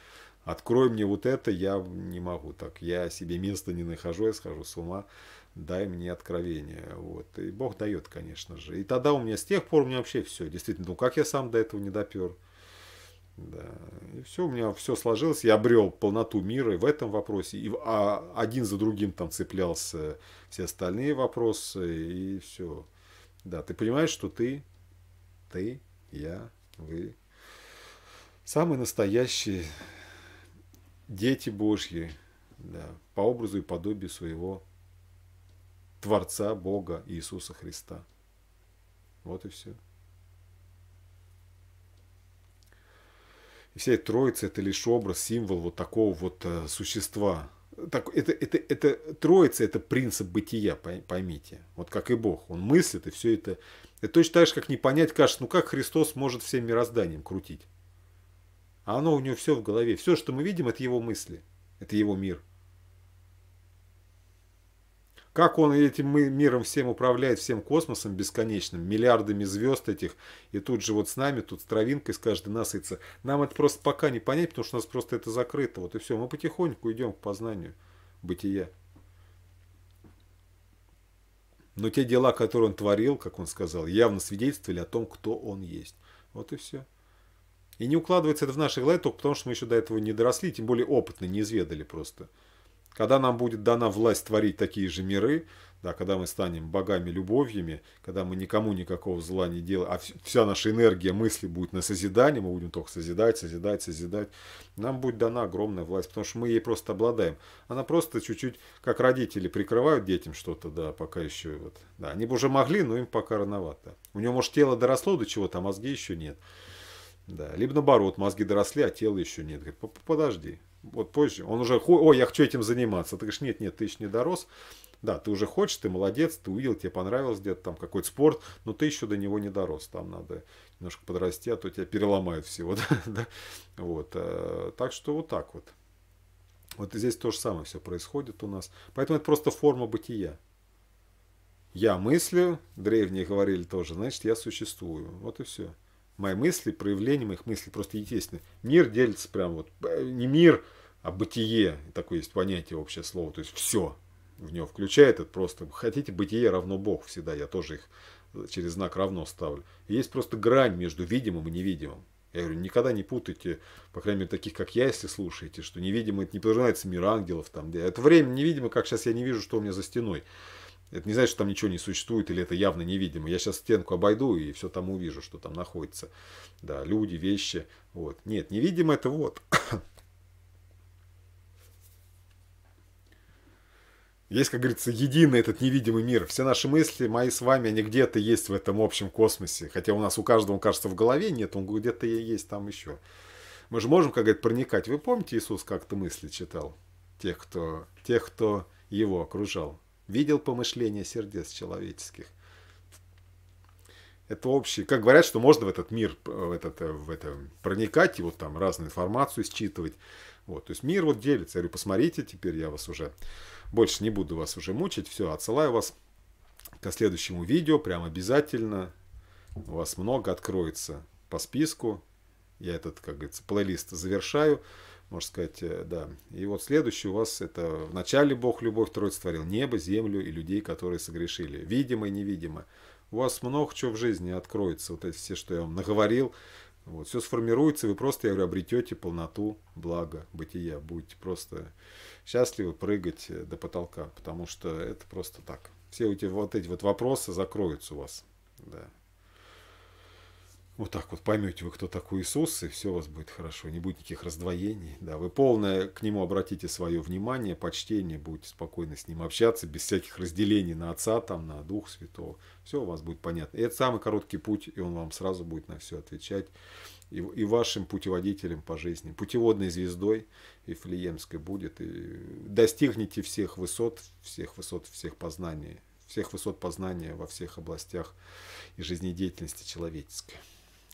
Открой мне вот это, я не могу так. Я себе места не нахожу, я схожу с ума дай мне откровение. Вот. И Бог дает, конечно же. И тогда у меня с тех пор у меня вообще все. Действительно, ну как я сам до этого не допер. Да. И все, у меня все сложилось. Я обрел полноту мира в этом вопросе. И, а один за другим там цеплялся все остальные вопросы. И все. Да, ты понимаешь, что ты, ты, я, вы самые настоящие дети Божьи, да, по образу и подобию своего Творца Бога Иисуса Христа. Вот и все. И вся эта троица – это лишь образ, символ вот такого вот э, существа. Так, это, это, это троица – это принцип бытия, поймите. Вот как и Бог. Он мыслит, и все это… Это точно так же, как не понять, кажется, ну как Христос может всем мирозданием крутить? А оно у него все в голове. Все, что мы видим, это его мысли. Это его мир. Как он этим миром всем управляет, всем космосом бесконечным, миллиардами звезд этих, и тут же вот с нами, тут с травинкой с каждой насытся. Нам это просто пока не понять, потому что у нас просто это закрыто. Вот и все, мы потихоньку идем к познанию бытия. Но те дела, которые он творил, как он сказал, явно свидетельствовали о том, кто он есть. Вот и все. И не укладывается это в наших голове только потому, что мы еще до этого не доросли, тем более опытно, не изведали просто. Когда нам будет дана власть творить такие же миры, да, когда мы станем богами, любовьями, когда мы никому никакого зла не делаем, а вся наша энергия мысли будет на созидание, мы будем только созидать, созидать, созидать, нам будет дана огромная власть, потому что мы ей просто обладаем. Она просто чуть-чуть, как родители прикрывают детям что-то, да, пока еще, вот, да, они бы уже могли, но им пока рановато. У него, может, тело доросло до чего-то, а мозги еще нет. Да, либо наоборот, мозги доросли, а тело еще нет. Говорит, подожди, вот позже. Он уже, о, я хочу этим заниматься. Ты говоришь, нет, нет, ты еще не дорос. Да, ты уже хочешь, ты молодец, ты увидел, тебе понравилось где-то там какой-то спорт, но ты еще до него не дорос. Там надо немножко подрасти, а то тебя переломают всего. [laughs] Да? Вот. Э, так что вот так вот. Вот здесь то же самое все происходит у нас. Поэтому это просто форма бытия. Я мыслю, древние говорили тоже, значит, я существую. Вот и все мои мысли, проявление моих мыслей. Просто естественно. Мир делится прям вот, э, не мир, а бытие. Такое есть понятие, общее слово. То есть все в него включает. Это просто, хотите, бытие равно Бог всегда. Я тоже их э, через знак равно ставлю. И есть просто грань между видимым и невидимым. Я говорю, никогда не путайте, по крайней мере, таких, как я, если слушаете, что невидимо, это не подразумевается мир ангелов. Там, Это время невидимо, как сейчас я не вижу, что у меня за стеной. Это не значит, что там ничего не существует или это явно невидимо. Я сейчас стенку обойду и все там увижу, что там находится. Да, люди, вещи. Вот. Нет, невидимо это вот. [coughs] Есть, как говорится, единый этот невидимый мир. Все наши мысли, мои с вами, они где-то есть в этом общем космосе. Хотя у нас у каждого, он кажется, в голове нет, он где-то есть там еще. Мы же можем, как говорится, проникать. Вы помните, Иисус как-то мысли читал? Тех, кто, тех, кто его окружал видел помышления сердец человеческих. Это общее. Как говорят, что можно в этот мир э, в этот, э, в это, проникать и вот там разную информацию считывать. Вот, то есть мир вот делится. Я говорю, посмотрите, теперь я вас уже больше не буду вас уже мучить. Все, отсылаю вас к следующему видео. Прям обязательно. У вас много откроется по списку. Я этот, как говорится, плейлист завершаю можно сказать, э, да. И вот следующий у вас это «Вначале Бог любовь второй сотворил небо, землю и людей, которые согрешили, видимо и невидимо». У вас много чего в жизни откроется, вот эти все, что я вам наговорил. Вот, все сформируется, вы просто, я говорю, обретете полноту блага бытия. Будете просто счастливы прыгать э, до потолка, потому что это просто так. Все эти, вот эти вот вопросы закроются у вас. Да вот так вот поймете вы, кто такой Иисус, и все у вас будет хорошо, не будет никаких раздвоений. Да, вы полное к нему обратите свое внимание, почтение, будете спокойно с ним общаться, без всяких разделений на Отца, там, на Дух Святого. Все у вас будет понятно. И это самый короткий путь, и он вам сразу будет на все отвечать. И, и вашим путеводителем по жизни, путеводной звездой Ифлеемской будет. И достигнете всех высот, всех высот, всех познаний, всех высот познания во всех областях и жизнедеятельности человеческой.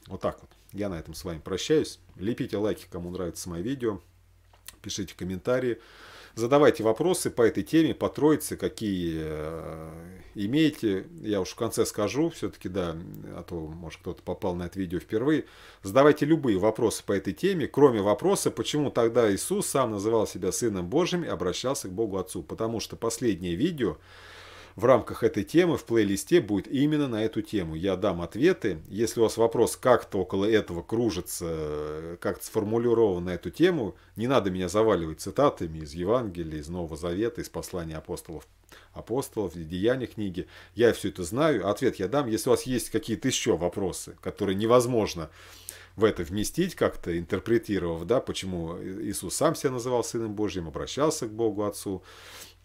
Вот так вот. Я на этом с вами прощаюсь. Лепите лайки, кому нравится мое видео. Пишите комментарии. Задавайте вопросы по этой теме, по троице, какие э, имеете. Я уж в конце скажу, все-таки, да, а то, может, кто-то попал на это видео впервые. Задавайте любые вопросы по этой теме, кроме вопроса, почему тогда Иисус сам называл себя Сыном Божьим и обращался к Богу Отцу. Потому что последнее видео в рамках этой темы в плейлисте будет именно на эту тему. Я дам ответы. Если у вас вопрос как-то около этого кружится, как-то сформулирован эту тему, не надо меня заваливать цитатами из Евангелия, из Нового Завета, из послания апостолов апостолов, деяния книги. Я все это знаю, ответ я дам. Если у вас есть какие-то еще вопросы, которые невозможно в это вместить, как-то интерпретировав, да, почему Иисус сам себя называл Сыном Божьим, обращался к Богу Отцу,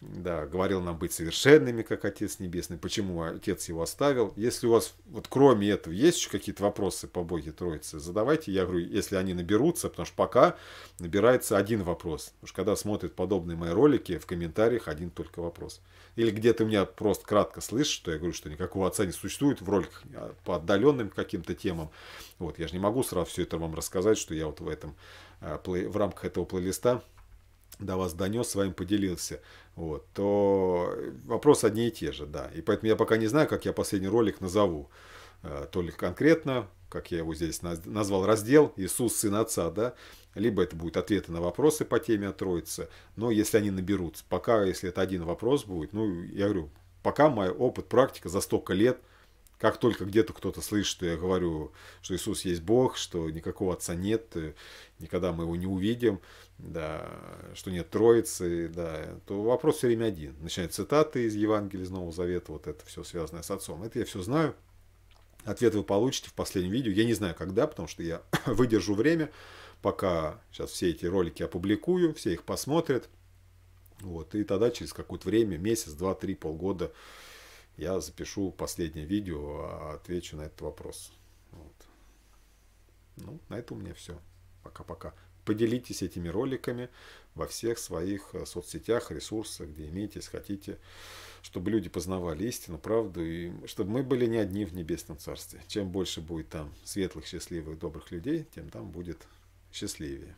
да, говорил нам быть совершенными, как Отец Небесный, почему Отец его оставил. Если у вас, вот кроме этого, есть еще какие-то вопросы по Боге Троице, задавайте, я говорю, если они наберутся, потому что пока набирается один вопрос. Потому что когда смотрят подобные мои ролики, в комментариях один только вопрос. Или где-то меня просто кратко слышишь, что я говорю, что никакого Отца не существует в роликах а по отдаленным каким-то темам. Вот, я же не могу сразу все это вам рассказать, что я вот в этом, а, в рамках этого плейлиста до вас донес, с вами поделился, вот, то вопрос одни и те же, да. И поэтому я пока не знаю, как я последний ролик назову. Э, то ли конкретно, как я его здесь назвал, раздел «Иисус, Сын Отца», да, либо это будут ответы на вопросы по теме о Троице, но если они наберутся, пока, если это один вопрос будет, ну, я говорю, пока мой опыт, практика за столько лет, как только где-то кто-то слышит, что я говорю, что Иисус есть Бог, что никакого Отца нет, э, никогда мы его не увидим, да, что нет Троицы, да, то вопрос все время один. Начинают цитаты из Евангелия, из Нового Завета, вот это все связанное с отцом. Это я все знаю. Ответ вы получите в последнем видео. Я не знаю, когда, потому что я [coughs] выдержу время, пока сейчас все эти ролики опубликую, все их посмотрят. Вот, и тогда через какое-то время, месяц, два, три, полгода, я запишу последнее видео, а отвечу на этот вопрос. Вот. Ну, на этом у меня все. Пока-пока. Поделитесь этими роликами во всех своих э, соцсетях, ресурсах, где имеетесь, хотите, чтобы люди познавали истину, правду, и чтобы мы были не одни в небесном царстве. Чем больше будет там светлых, счастливых, добрых людей, тем там будет счастливее.